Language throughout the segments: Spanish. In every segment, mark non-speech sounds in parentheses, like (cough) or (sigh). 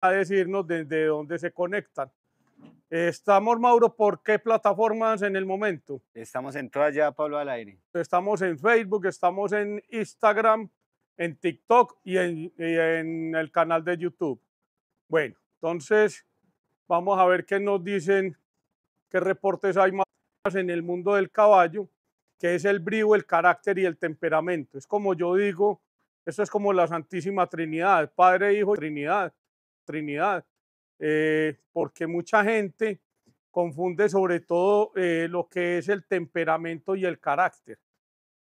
a decirnos desde dónde se conectan. Estamos, Mauro, ¿por qué plataformas en el momento? Estamos en todas ya, Pablo, al aire. Estamos en Facebook, estamos en Instagram, en TikTok y en, el canal de YouTube. Bueno, entonces vamos a ver qué nos dicen, qué reportes hay más en el mundo del caballo, que es el brío, el carácter y el temperamento. Es como yo digo, eso es como la Santísima Trinidad, Padre, Hijo y Trinidad. Trinidad, eh, porque mucha gente confunde sobre todo eh, lo que es el temperamento y el carácter.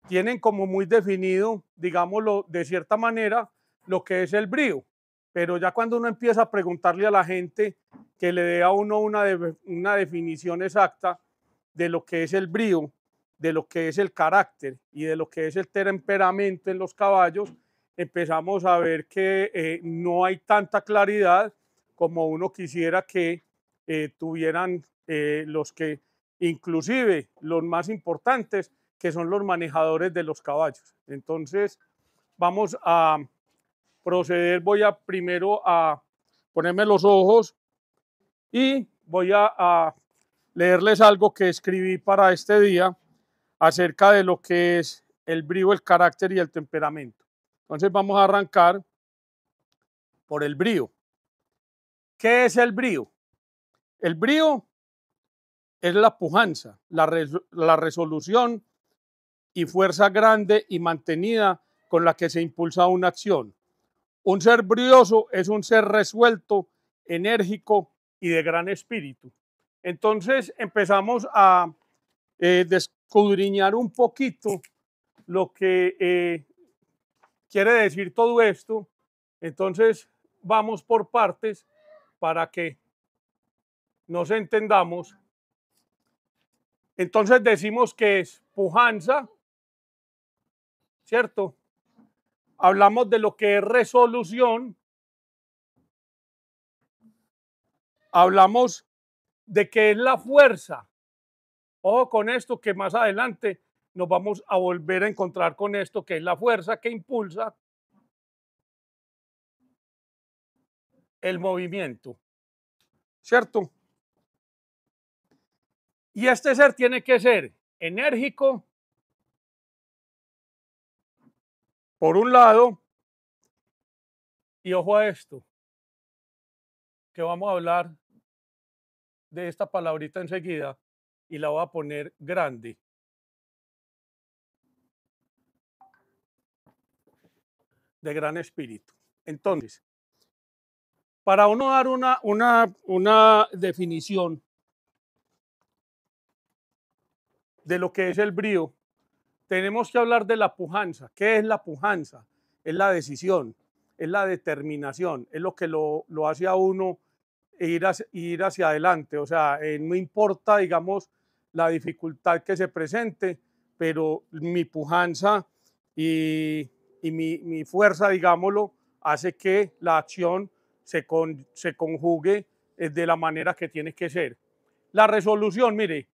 Tienen como muy definido, digámoslo de cierta manera, lo que es el brío, pero ya cuando uno empieza a preguntarle a la gente que le dé a uno una definición exacta de lo que es el brío, de lo que es el carácter y de lo que es el temperamento en los caballos, empezamos a ver que eh, no hay tanta claridad como uno quisiera que eh, tuvieran eh, los que, inclusive los más importantes, que son los manejadores de los caballos. Entonces, vamos a proceder, voy a primero a ponerme los ojos y voy a, a leerles algo que escribí para este día acerca de lo que es el brío, el carácter y el temperamento. Entonces vamos a arrancar por el brío. ¿Qué es el brío? El brío es la pujanza, la, resolución y fuerza grande y mantenida con la que se impulsa una acción. Un ser brioso es un ser resuelto, enérgico y de gran espíritu. Entonces empezamos a eh, descudriñar un poquito lo que eh, Quiere decir todo esto, entonces vamos por partes para que nos entendamos. Entonces decimos que es pujanza, ¿cierto? Hablamos de lo que es resolución. Hablamos de que es la fuerza. Ojo con esto que más adelante nos vamos a volver a encontrar con esto, que es la fuerza que impulsa el movimiento. ¿Cierto? Y este ser tiene que ser enérgico, por un lado, y ojo a esto, que vamos a hablar de esta palabrita enseguida y la voy a poner grande. de gran espíritu. Entonces, para uno dar una, una, definición de lo que es el brío, tenemos que hablar de la pujanza. ¿Qué es la pujanza? Es la decisión, es la determinación, es lo que lo, hace a uno ir hacia, ir hacia adelante. O sea, eh, no importa, digamos, la dificultad que se presente, pero mi pujanza y y mi, fuerza, digámoslo, hace que la acción se, conjugue eh, de la manera que tiene que ser. La resolución, mire,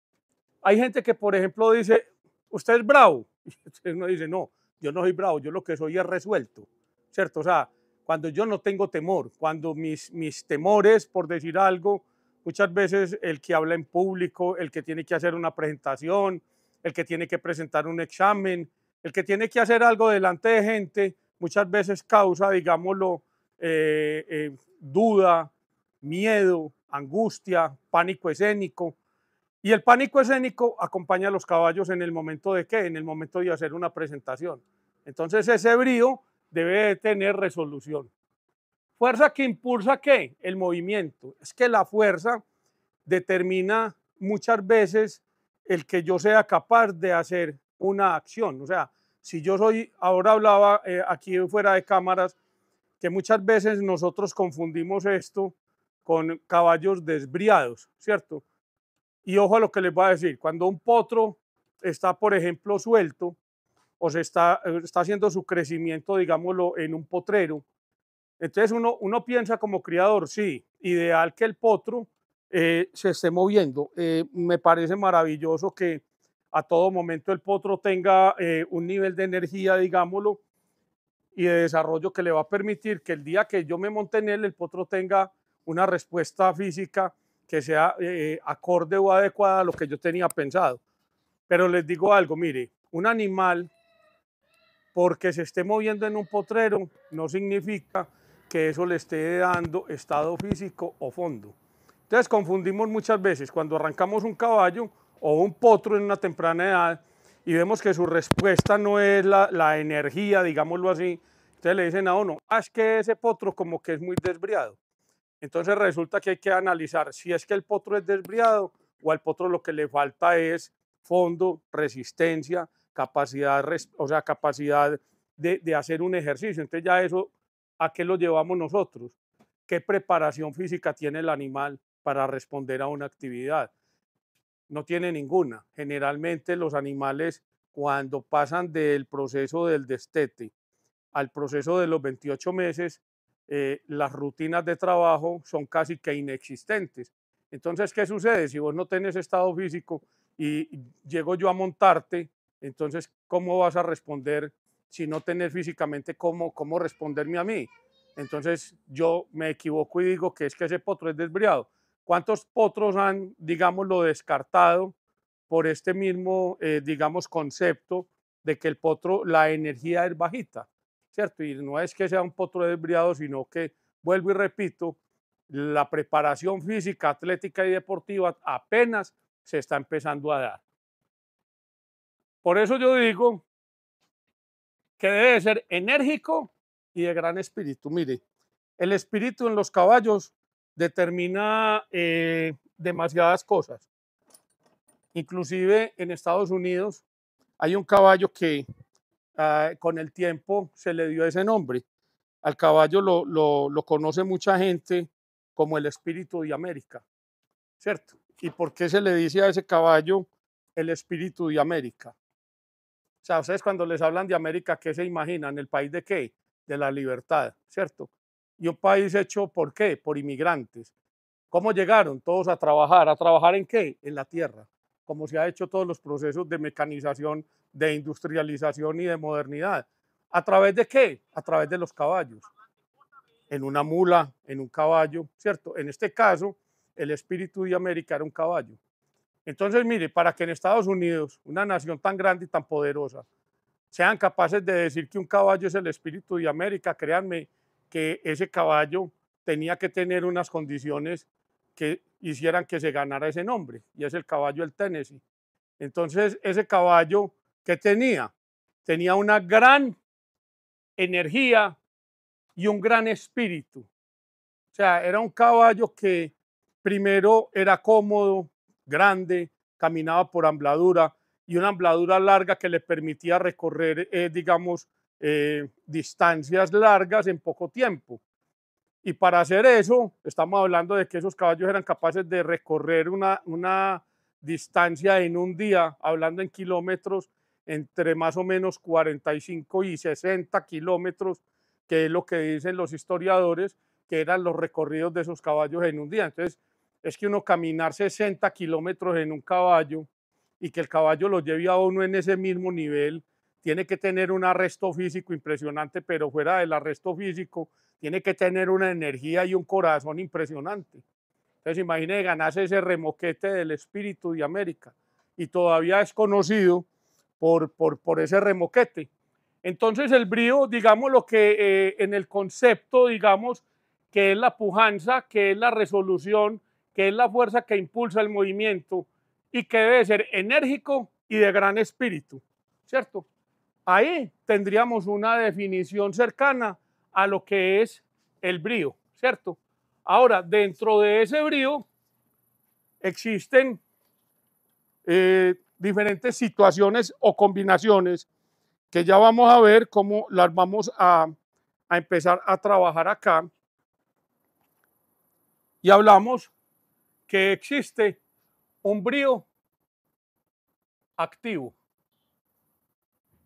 hay gente que, por ejemplo, dice, usted es bravo. (laughs) Y no dice, no, yo no soy bravo, yo lo que soy es resuelto, ¿cierto? O sea, cuando yo no tengo temor, cuando mis, mis temores, por decir algo, muchas veces el que habla en público, el que tiene que hacer una presentación, el que tiene que presentar un examen, el que tiene que hacer algo delante de gente muchas veces causa, digámoslo, eh, eh, duda, miedo, angustia, pánico escénico. Y el pánico escénico acompaña a los caballos en el momento de qué? En el momento de hacer una presentación. Entonces ese brío debe tener resolución. Fuerza que impulsa qué? El movimiento. Es que la fuerza determina muchas veces el que yo sea capaz de hacer una acción. O sea, si yo soy, ahora hablaba eh, aquí fuera de cámaras, que muchas veces nosotros confundimos esto con caballos desbriados, ¿cierto? Y ojo a lo que les voy a decir, cuando un potro está, por ejemplo, suelto o se está, está haciendo su crecimiento, digámoslo, en un potrero, entonces uno, uno piensa como criador, sí, ideal que el potro eh, se esté moviendo. Eh, me parece maravilloso que a todo momento el potro tenga eh, un nivel de energía, digámoslo, y de desarrollo que le va a permitir que el día que yo me monte en él, el potro tenga una respuesta física que sea eh, acorde o adecuada a lo que yo tenía pensado. Pero les digo algo, mire, un animal, porque se esté moviendo en un potrero, no significa que eso le esté dando estado físico o fondo. Entonces confundimos muchas veces, cuando arrancamos un caballo, o un potro en una temprana edad y vemos que su respuesta no es la, energía, digámoslo así, entonces le dicen a uno, ah, es que ese potro como que es muy desbriado. Entonces resulta que hay que analizar si es que el potro es desbriado o al potro lo que le falta es fondo, resistencia, capacidad, o sea, capacidad de, de hacer un ejercicio. Entonces ya eso, ¿a qué lo llevamos nosotros? ¿Qué preparación física tiene el animal para responder a una actividad? no tiene ninguna. Generalmente los animales cuando pasan del proceso del destete al proceso de los 28 meses, eh, las rutinas de trabajo son casi que inexistentes. Entonces, ¿qué sucede? Si vos no tenés estado físico y llego yo a montarte, entonces, ¿cómo vas a responder si no tenés físicamente cómo, cómo responderme a mí? Entonces, yo me equivoco y digo que es que ese potro es desbriado. ¿Cuántos potros han, digamos, lo descartado por este mismo, eh, digamos, concepto de que el potro, la energía es bajita, ¿cierto? Y no es que sea un potro desbriado, sino que, vuelvo y repito, la preparación física, atlética y deportiva apenas se está empezando a dar. Por eso yo digo que debe ser enérgico y de gran espíritu. Mire, el espíritu en los caballos determina eh, demasiadas cosas. Inclusive en Estados Unidos hay un caballo que ah, con el tiempo se le dio ese nombre. Al caballo lo, lo conoce mucha gente como el espíritu de América, ¿cierto? ¿Y por qué se le dice a ese caballo el espíritu de América? O sea, ustedes cuando les hablan de América, ¿qué se imaginan? ¿El país de qué? De la libertad, ¿cierto? y un país hecho por qué? Por inmigrantes. ¿Cómo llegaron todos a trabajar? ¿A trabajar en qué? En la tierra, como se ha hecho todos los procesos de mecanización, de industrialización y de modernidad. ¿A través de qué? A través de los caballos. En una mula, en un caballo, ¿cierto? En este caso, el espíritu de América era un caballo. Entonces, mire, para que en Estados Unidos, una nación tan grande y tan poderosa, sean capaces de decir que un caballo es el espíritu de América, créanme, que ese caballo tenía que tener unas condiciones que hicieran que se ganara ese nombre, y es el caballo el Tennessee. Entonces, ese caballo que tenía, tenía una gran energía y un gran espíritu. O sea, era un caballo que primero era cómodo, grande, caminaba por ambladura y una ambladura larga que le permitía recorrer, eh, digamos, eh, distancias largas en poco tiempo. Y para hacer eso, estamos hablando de que esos caballos eran capaces de recorrer una, una distancia en un día, hablando en kilómetros, entre más o menos 45 y 60 kilómetros, que es lo que dicen los historiadores, que eran los recorridos de esos caballos en un día. Entonces, es que uno caminar 60 kilómetros en un caballo y que el caballo lo lleve a uno en ese mismo nivel tiene que tener un arresto físico impresionante, pero fuera del arresto físico, tiene que tener una energía y un corazón impresionante. Entonces imagine ganarse ese remoquete del espíritu de América y todavía es conocido por, por, por ese remoquete. Entonces el brío, digamos lo que eh, en el concepto, digamos, que es la pujanza, que es la resolución, que es la fuerza que impulsa el movimiento y que debe ser enérgico y de gran espíritu, ¿cierto? Ahí tendríamos una definición cercana a lo que es el brío, ¿cierto? Ahora, dentro de ese brío existen eh, diferentes situaciones o combinaciones que ya vamos a ver cómo las vamos a empezar a trabajar acá. Y hablamos que existe un brío activo.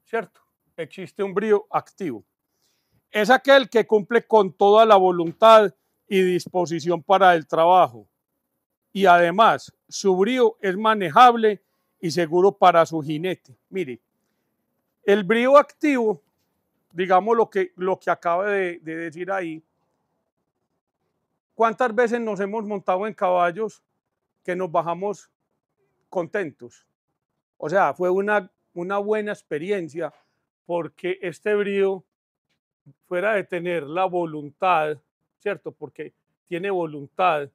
¿cierto? Existe un brío activo. Es aquel que cumple con toda la voluntad y disposición para el trabajo. Y además, su brío es manejable y seguro para su jinete. Mire, el brío activo, digamos lo que, lo que acaba de, de decir ahí, ¿cuántas veces nos hemos montado en caballos que nos bajamos contentos? O sea, fue una una buena experiencia porque este brío, fuera de tener la voluntad, ¿cierto? Porque tiene voluntad,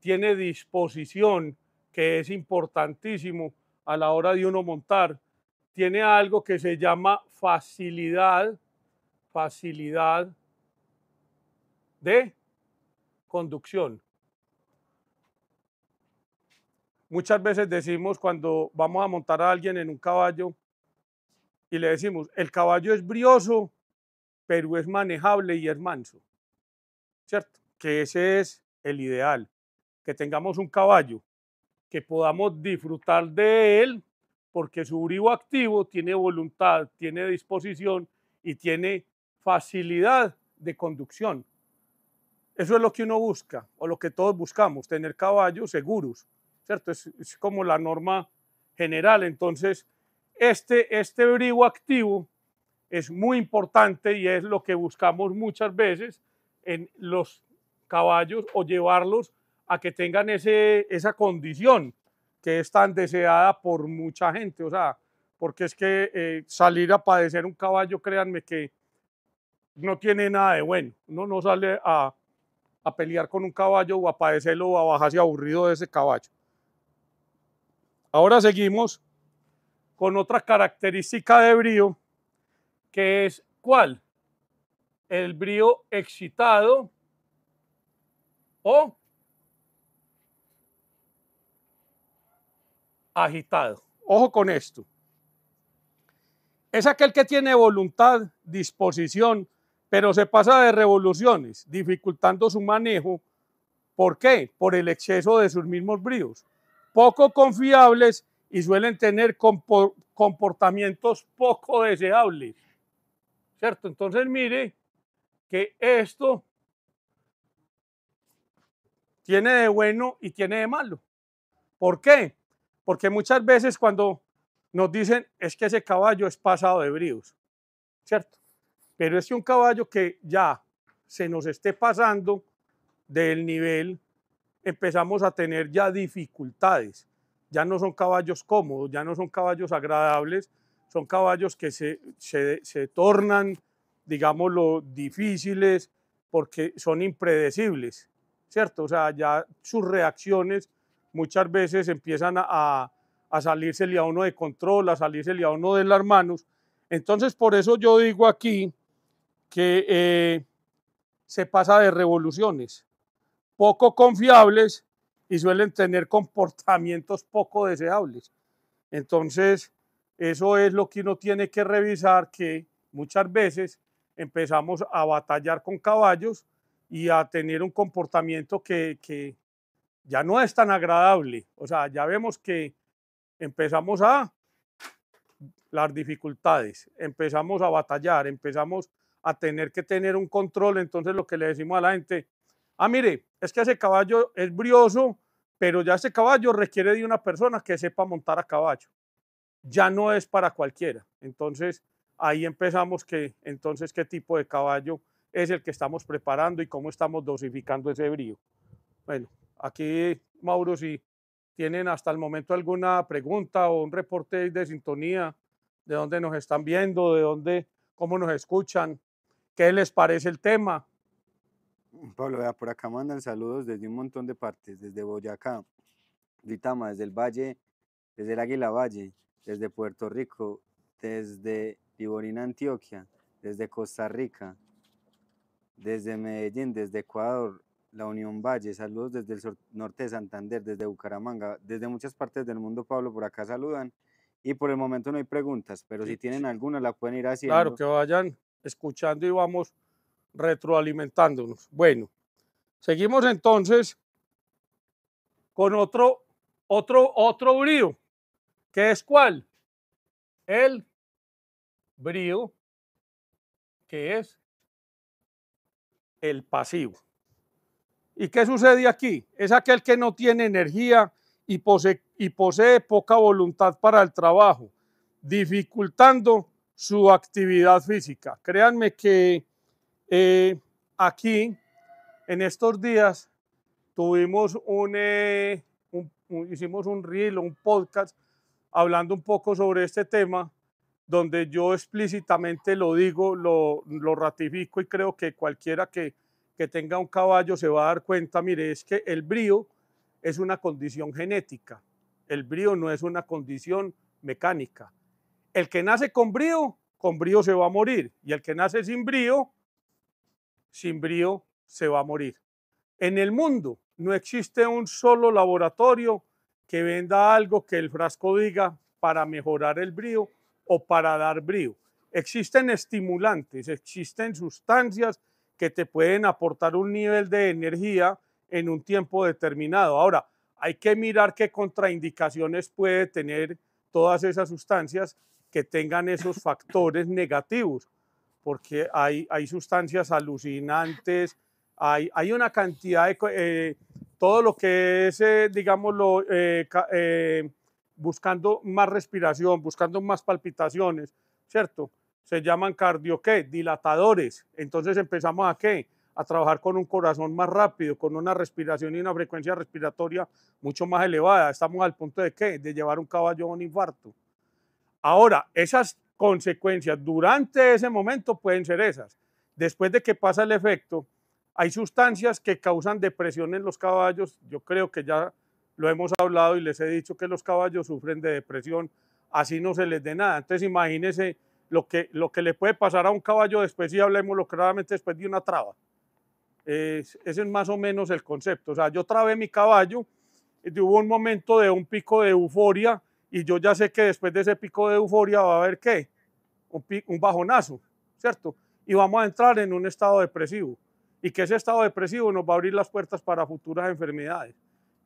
tiene disposición, que es importantísimo a la hora de uno montar, tiene algo que se llama facilidad, facilidad de conducción. Muchas veces decimos cuando vamos a montar a alguien en un caballo, y le decimos, el caballo es brioso, pero es manejable y es manso. ¿Cierto? Que ese es el ideal, que tengamos un caballo, que podamos disfrutar de él, porque su brío activo tiene voluntad, tiene disposición y tiene facilidad de conducción. Eso es lo que uno busca, o lo que todos buscamos, tener caballos seguros, ¿cierto? es como la norma general. Entonces, este, este brigo activo es muy importante y es lo que buscamos muchas veces en los caballos o llevarlos a que tengan ese, esa condición que es tan deseada por mucha gente. O sea, porque es que eh, salir a padecer un caballo, créanme que no tiene nada de bueno. Uno no sale a, a pelear con un caballo o a padecerlo o a bajarse aburrido de ese caballo. Ahora seguimos con otra característica de brío, que es cuál? El brío excitado o agitado. Ojo con esto. Es aquel que tiene voluntad, disposición, pero se pasa de revoluciones, dificultando su manejo. ¿Por qué? Por el exceso de sus mismos bríos. Poco confiables y suelen tener comportamientos poco deseables. ¿Cierto? Entonces mire que esto tiene de bueno y tiene de malo. ¿Por qué? Porque muchas veces cuando nos dicen es que ese caballo es pasado de bríos, ¿cierto? Pero es que un caballo que ya se nos esté pasando del nivel, empezamos a tener ya dificultades ya no son caballos cómodos, ya no son caballos agradables, son caballos que se, tornan, digámoslo, difíciles porque son impredecibles, ¿cierto? O sea, ya sus reacciones muchas veces empiezan a, a salírsele a uno de control, a salírsele a uno de las manos. Entonces, por eso yo digo aquí que eh, se pasa de revoluciones poco confiables y suelen tener comportamientos poco deseables. Entonces, eso es lo que uno tiene que revisar, que muchas veces empezamos a batallar con caballos y a tener un comportamiento que, que ya no es tan agradable. O sea, ya vemos que empezamos a las dificultades, empezamos a batallar, empezamos a tener que tener un control. Entonces lo que le decimos a la gente, ah, mire, es que ese caballo es brioso, pero ya ese caballo requiere de una persona que sepa montar a caballo. Ya no es para cualquiera. Entonces, ahí empezamos que, entonces, qué tipo de caballo es el que estamos preparando y cómo estamos dosificando ese brío. Bueno, aquí, Mauro, si tienen hasta el momento alguna pregunta o un reporte de sintonía, de dónde nos están viendo, de dónde, cómo nos escuchan, qué les parece el tema, Pablo, vea, por acá mandan saludos desde un montón de partes, desde Boyacá, Vitama, desde el Valle, desde el Águila Valle, desde Puerto Rico, desde Liborina, Antioquia, desde Costa Rica, desde Medellín, desde Ecuador, la Unión Valle, saludos desde el norte de Santander, desde Bucaramanga, desde muchas partes del mundo, Pablo, por acá saludan. Y por el momento no hay preguntas, pero si tienen alguna la pueden ir haciendo. Claro, que vayan escuchando y vamos retroalimentándonos. Bueno, seguimos entonces con otro, otro, otro brío, que es cuál? El brío, que es el pasivo. ¿Y qué sucede aquí? Es aquel que no tiene energía y y posee poca voluntad para el trabajo, dificultando su actividad física. Créanme que eh, aquí, en estos días, tuvimos eh, un, hicimos un reel, un podcast, hablando un poco sobre este tema, donde yo explícitamente lo digo, lo, lo ratifico y creo que cualquiera que, que tenga un caballo se va a dar cuenta, mire, es que el brío es una condición genética, el brío no es una condición mecánica. El que nace con brío, con brío se va a morir, y el que nace sin brío, sin brío se va a morir. En el mundo no existe un solo laboratorio que venda algo que el frasco diga para mejorar el brío o para dar brío. Existen estimulantes, existen sustancias que te pueden aportar un nivel de energía en un tiempo determinado. Ahora, hay que mirar qué contraindicaciones puede tener todas esas sustancias que tengan esos factores negativos porque hay, hay sustancias alucinantes, hay, hay una cantidad de... Eh, todo lo que es, eh, digámoslo, eh, eh, buscando más respiración, buscando más palpitaciones, ¿cierto? Se llaman cardio, ¿qué? Dilatadores. Entonces empezamos a qué? a trabajar con un corazón más rápido, con una respiración y una frecuencia respiratoria mucho más elevada. Estamos al punto de qué? De llevar un caballo a un infarto. Ahora, esas consecuencias durante ese momento pueden ser esas. Después de que pasa el efecto, hay sustancias que causan depresión en los caballos. Yo creo que ya lo hemos hablado y les he dicho que los caballos sufren de depresión, así no se les dé nada. Entonces imagínense lo que, lo que le puede pasar a un caballo después, si hablemoslo claramente, después de una traba. ese es más o menos el concepto. O sea, yo trabé mi caballo, y hubo un momento de un pico de euforia y yo ya sé que después de ese pico de euforia va a haber qué? Un, bajonazo, ¿cierto? Y vamos a entrar en un estado depresivo. Y que ese estado depresivo nos va a abrir las puertas para futuras enfermedades.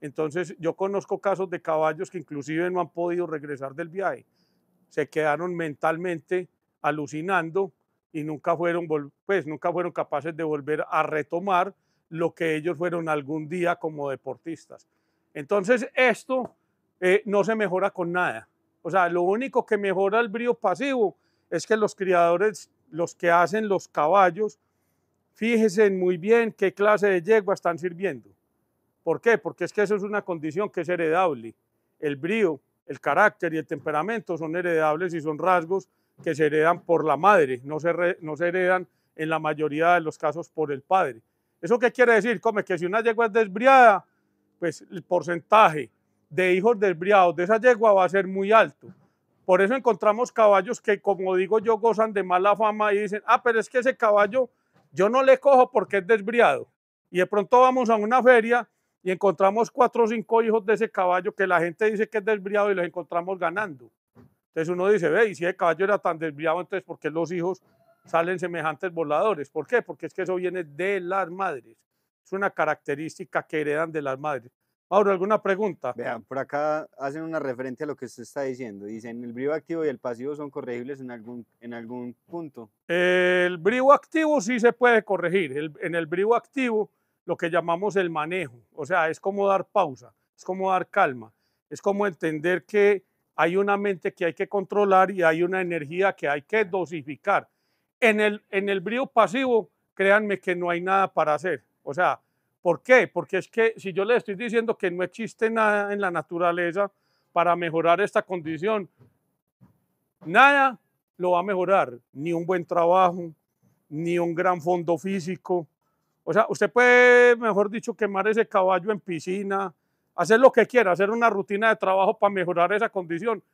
Entonces, yo conozco casos de caballos que inclusive no han podido regresar del viaje. Se quedaron mentalmente alucinando y nunca fueron, pues, nunca fueron capaces de volver a retomar lo que ellos fueron algún día como deportistas. Entonces, esto eh, no se mejora con nada. O sea, lo único que mejora el brío pasivo es que los criadores, los que hacen los caballos, fíjense muy bien qué clase de yegua están sirviendo. ¿Por qué? Porque es que eso es una condición que es heredable. El brío, el carácter y el temperamento son heredables y son rasgos que se heredan por la madre, no se, no se heredan en la mayoría de los casos por el padre. ¿Eso qué quiere decir? que si una yegua es desbriada, pues el porcentaje de hijos desbriados de esa yegua va a ser muy alto. Por eso encontramos caballos que, como digo yo, gozan de mala fama y dicen, ah, pero es que ese caballo yo no le cojo porque es desbriado. Y de pronto vamos a una feria y encontramos cuatro o cinco hijos de ese caballo que la gente dice que es desbriado y los encontramos ganando. Entonces uno dice, ve, y si el caballo era tan desbriado, entonces ¿por qué los hijos salen semejantes voladores? ¿Por qué? Porque es que eso viene de las madres. Es una característica que heredan de las madres. Mauro, ¿alguna pregunta? Vean, por acá hacen una referencia a lo que usted está diciendo. Dicen, ¿el brío activo y el pasivo son corregibles en algún, en algún punto? El brío activo sí se puede corregir. en el brío activo, lo que llamamos el manejo, o sea, es como dar pausa, es como dar calma, es como entender que hay una mente que hay que controlar y hay una energía que hay que dosificar. En el, en el brío pasivo, créanme que no hay nada para hacer. O sea, ¿Por qué? Porque es que si yo le estoy diciendo que no existe nada en la naturaleza para mejorar esta condición, nada lo va a mejorar, ni un buen trabajo, ni un gran fondo físico. O sea, usted puede, mejor dicho, quemar ese caballo en piscina, hacer lo que quiera, hacer una rutina de trabajo para mejorar esa condición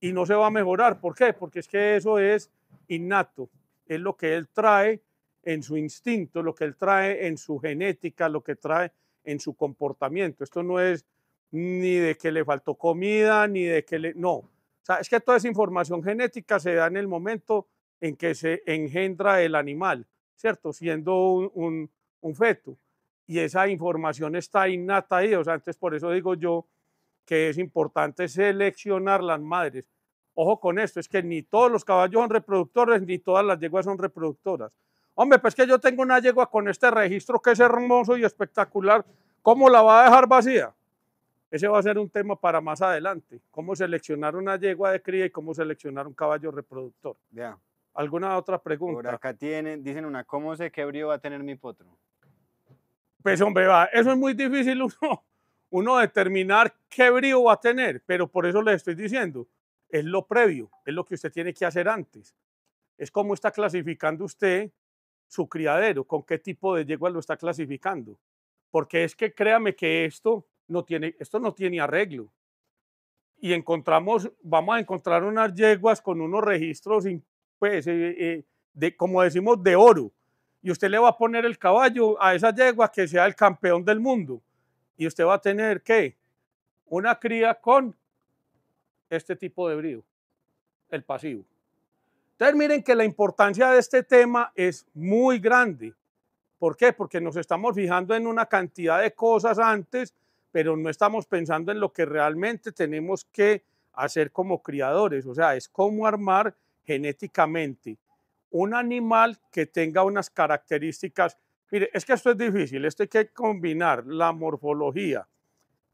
y no se va a mejorar. ¿Por qué? Porque es que eso es innato, es lo que él trae en su instinto, lo que él trae en su genética, lo que trae en su comportamiento. Esto no es ni de que le faltó comida, ni de que le... No, o sea, es que toda esa información genética se da en el momento en que se engendra el animal, ¿cierto? Siendo un, un, feto. Y esa información está innata ahí, o antes por eso digo yo que es importante seleccionar las madres. Ojo con esto, es que ni todos los caballos son reproductores, ni todas las yeguas son reproductoras Hombre, pues que yo tengo una yegua con este registro que es hermoso y espectacular. ¿Cómo la va a dejar vacía? Ese va a ser un tema para más adelante. Cómo seleccionar una yegua de cría y cómo seleccionar un caballo reproductor. Ya. ¿Alguna otra pregunta? acá tienen, dicen una, ¿cómo sé qué brío va a tener mi potro? Pues hombre, va, eso es muy difícil uno, uno determinar qué brío va a tener, pero por eso les estoy diciendo, es lo previo, es lo que usted tiene que hacer antes. Es cómo está clasificando usted su criadero, con qué tipo de yegua lo está clasificando. Porque es que créame que esto no tiene, esto no tiene arreglo. Y encontramos, vamos a encontrar unas yeguas con unos registros, pues, eh, eh, de, como decimos, de oro. Y usted le va a poner el caballo a esa yegua que sea el campeón del mundo. Y usted va a tener que una cría con este tipo de brío, el pasivo. Entonces miren que la importancia de este tema es muy grande. ¿Por qué? Porque nos estamos fijando en una cantidad de cosas antes, pero no estamos pensando en lo que realmente tenemos que hacer como criadores. O sea, es cómo armar genéticamente un animal que tenga unas características. Mire, es que esto es difícil, esto hay que combinar la morfología,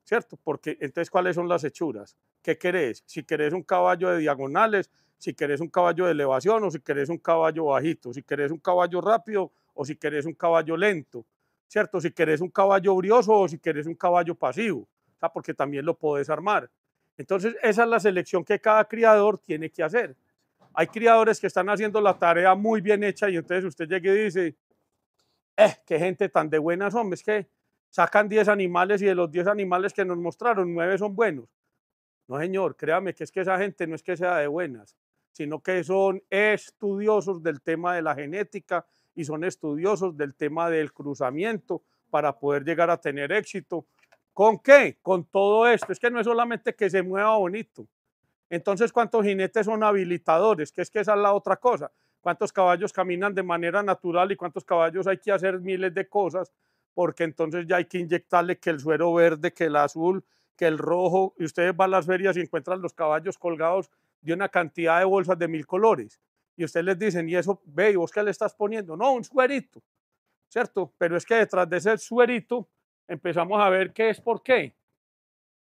¿cierto? Porque entonces, ¿cuáles son las hechuras? ¿Qué querés? Si querés un caballo de diagonales, si querés un caballo de elevación o si querés un caballo bajito, si querés un caballo rápido o si querés un caballo lento, ¿cierto? Si querés un caballo brioso o si querés un caballo pasivo, porque también lo podés armar. Entonces, esa es la selección que cada criador tiene que hacer. Hay criadores que están haciendo la tarea muy bien hecha y entonces usted llega y dice, eh, qué gente tan de buenas, hombres es que sacan 10 animales y de los 10 animales que nos mostraron, 9 son buenos. No, señor, créame que es que esa gente no es que sea de buenas sino que son estudiosos del tema de la genética y son estudiosos del tema del cruzamiento para poder llegar a tener éxito. ¿Con qué? Con todo esto. Es que no es solamente que se mueva bonito. Entonces, ¿cuántos jinetes son habilitadores? Que es que esa es la otra cosa. ¿Cuántos caballos caminan de manera natural y cuántos caballos hay que hacer miles de cosas? Porque entonces ya hay que inyectarle que el suero verde, que el azul, que el rojo. Y ustedes van a las ferias y encuentran los caballos colgados de una cantidad de bolsas de mil colores. Y ustedes les dicen, y eso, ve, ¿y vos qué le estás poniendo? No, un suerito, ¿cierto? Pero es que detrás de ese suerito empezamos a ver qué es por qué.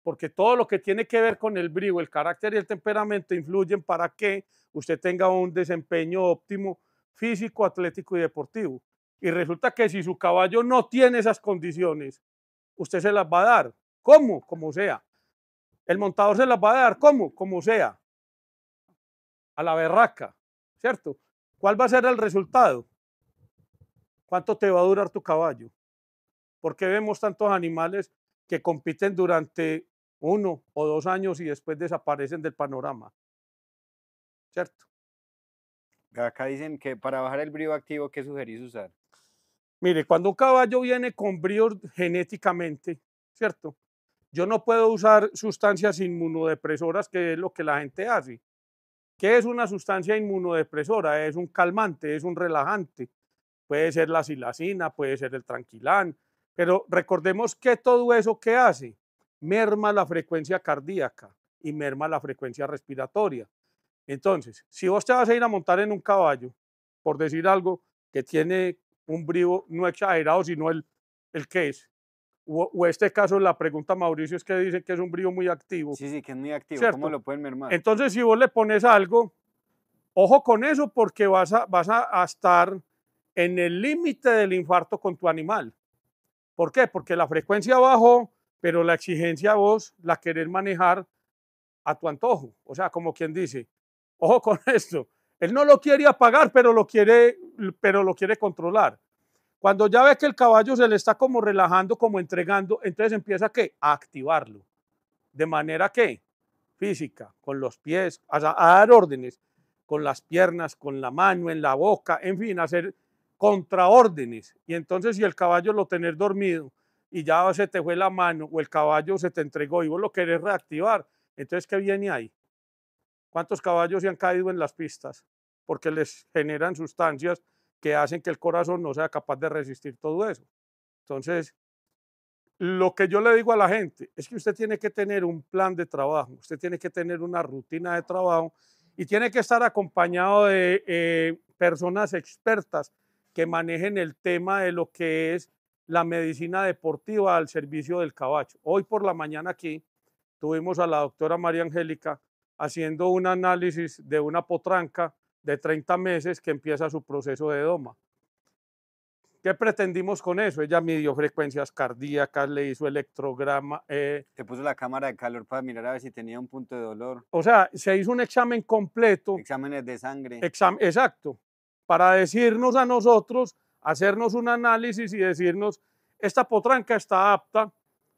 Porque todo lo que tiene que ver con el brío, el carácter y el temperamento influyen para que usted tenga un desempeño óptimo físico, atlético y deportivo. Y resulta que si su caballo no tiene esas condiciones, usted se las va a dar. ¿Cómo? Como sea. El montador se las va a dar. ¿Cómo? Como sea a la berraca, ¿cierto? ¿Cuál va a ser el resultado? ¿Cuánto te va a durar tu caballo? ¿Por qué vemos tantos animales que compiten durante uno o dos años y después desaparecen del panorama? ¿Cierto? Acá dicen que para bajar el brío activo, ¿qué sugerís usar? Mire, cuando un caballo viene con brío genéticamente, ¿cierto? Yo no puedo usar sustancias inmunodepresoras, que es lo que la gente hace. ¿Qué es una sustancia inmunodepresora? Es un calmante, es un relajante. Puede ser la silacina, puede ser el tranquilán, pero recordemos que todo eso que hace merma la frecuencia cardíaca y merma la frecuencia respiratoria. Entonces, si vos te vas a ir a montar en un caballo, por decir algo que tiene un brío no exagerado, sino el, el que es, o, en este caso, la pregunta Mauricio es que dice que es un brío muy activo. Sí, sí, que es muy activo. ¿Cómo lo pueden mermar? Entonces, si vos le pones algo, ojo con eso porque vas a, vas a, estar en el límite del infarto con tu animal. ¿Por qué? Porque la frecuencia bajó, pero la exigencia vos la querés manejar a tu antojo. O sea, como quien dice, ojo con (laughs) esto. Él no lo quiere apagar, pero lo quiere, pero lo quiere controlar. Cuando ya ve que el caballo se le está como relajando, como entregando, entonces empieza ¿qué? a activarlo. ¿De manera qué? Física, con los pies, a, dar órdenes, con las piernas, con la mano, en la boca, en fin, hacer contraórdenes. Y entonces si el caballo lo tenés dormido y ya se te fue la mano o el caballo se te entregó y vos lo querés reactivar, entonces ¿qué viene ahí? ¿Cuántos caballos se han caído en las pistas? Porque les generan sustancias que hacen que el corazón no sea capaz de resistir todo eso. Entonces, lo que yo le digo a la gente es que usted tiene que tener un plan de trabajo, usted tiene que tener una rutina de trabajo y tiene que estar acompañado de eh, personas expertas que manejen el tema de lo que es la medicina deportiva al servicio del caballo. Hoy por la mañana aquí tuvimos a la doctora María Angélica haciendo un análisis de una potranca de 30 meses que empieza su proceso de doma. ¿Qué pretendimos con eso? Ella midió frecuencias cardíacas, le hizo electrograma. Eh. puso la cámara de calor para mirar a ver si tenía un punto de dolor. O sea, se hizo un examen completo. Exámenes de sangre. exacto. Para decirnos a nosotros, hacernos un análisis y decirnos, esta potranca está apta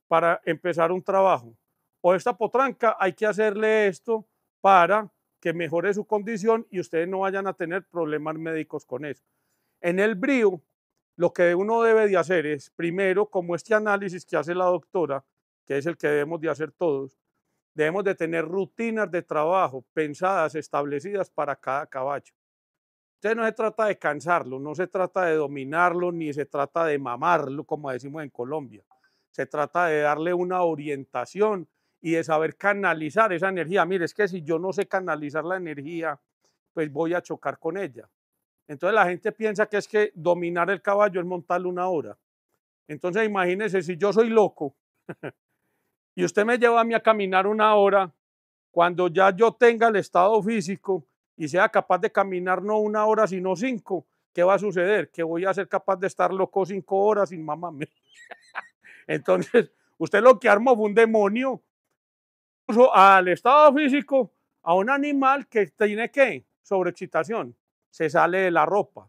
para empezar un trabajo. O esta potranca hay que hacerle esto para que mejore su condición y ustedes no vayan a tener problemas médicos con eso. En el brío, lo que uno debe de hacer es, primero, como este análisis que hace la doctora, que es el que debemos de hacer todos, debemos de tener rutinas de trabajo pensadas, establecidas para cada caballo. Entonces no se trata de cansarlo, no se trata de dominarlo, ni se trata de mamarlo, como decimos en Colombia. Se trata de darle una orientación y de saber canalizar esa energía. Mire, es que si yo no sé canalizar la energía, pues voy a chocar con ella. Entonces la gente piensa que es que dominar el caballo es montarlo una hora. Entonces imagínense, si yo soy loco (laughs) y usted me lleva a mí a caminar una hora, cuando ya yo tenga el estado físico y sea capaz de caminar no una hora, sino cinco, ¿qué va a suceder? Que voy a ser capaz de estar loco cinco horas sin me (laughs) Entonces, usted lo que armó fue un demonio al estado físico a un animal que tiene que sobreexcitación, se sale de la ropa.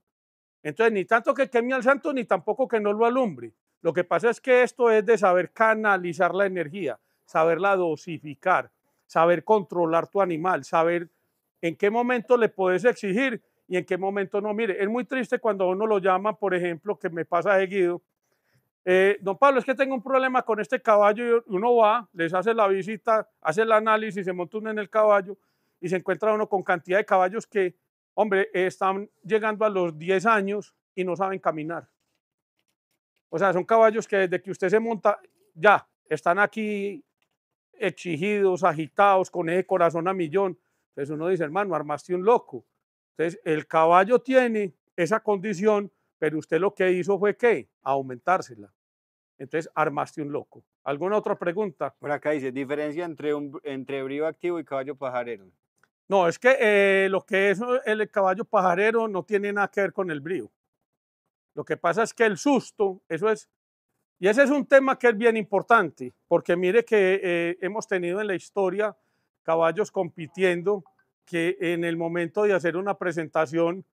Entonces, ni tanto que queme al santo, ni tampoco que no lo alumbre. Lo que pasa es que esto es de saber canalizar la energía, saberla dosificar, saber controlar tu animal, saber en qué momento le puedes exigir y en qué momento no. Mire, es muy triste cuando uno lo llama, por ejemplo, que me pasa seguido, eh, don Pablo, es que tengo un problema con este caballo. Y uno va, les hace la visita, hace el análisis, se monta uno en el caballo y se encuentra uno con cantidad de caballos que, hombre, están llegando a los 10 años y no saben caminar. O sea, son caballos que desde que usted se monta, ya, están aquí exigidos, agitados, con ese corazón a millón. Entonces uno dice, hermano, armaste un loco. Entonces el caballo tiene esa condición pero usted lo que hizo fue ¿qué? Aumentársela. Entonces armaste un loco. ¿Alguna otra pregunta? Por acá dice, diferencia entre, un, entre brío activo y caballo pajarero. No, es que eh, lo que es eh, el caballo pajarero no tiene nada que ver con el brío. Lo que pasa es que el susto, eso es, y ese es un tema que es bien importante, porque mire que eh, hemos tenido en la historia caballos compitiendo que en el momento de hacer una presentación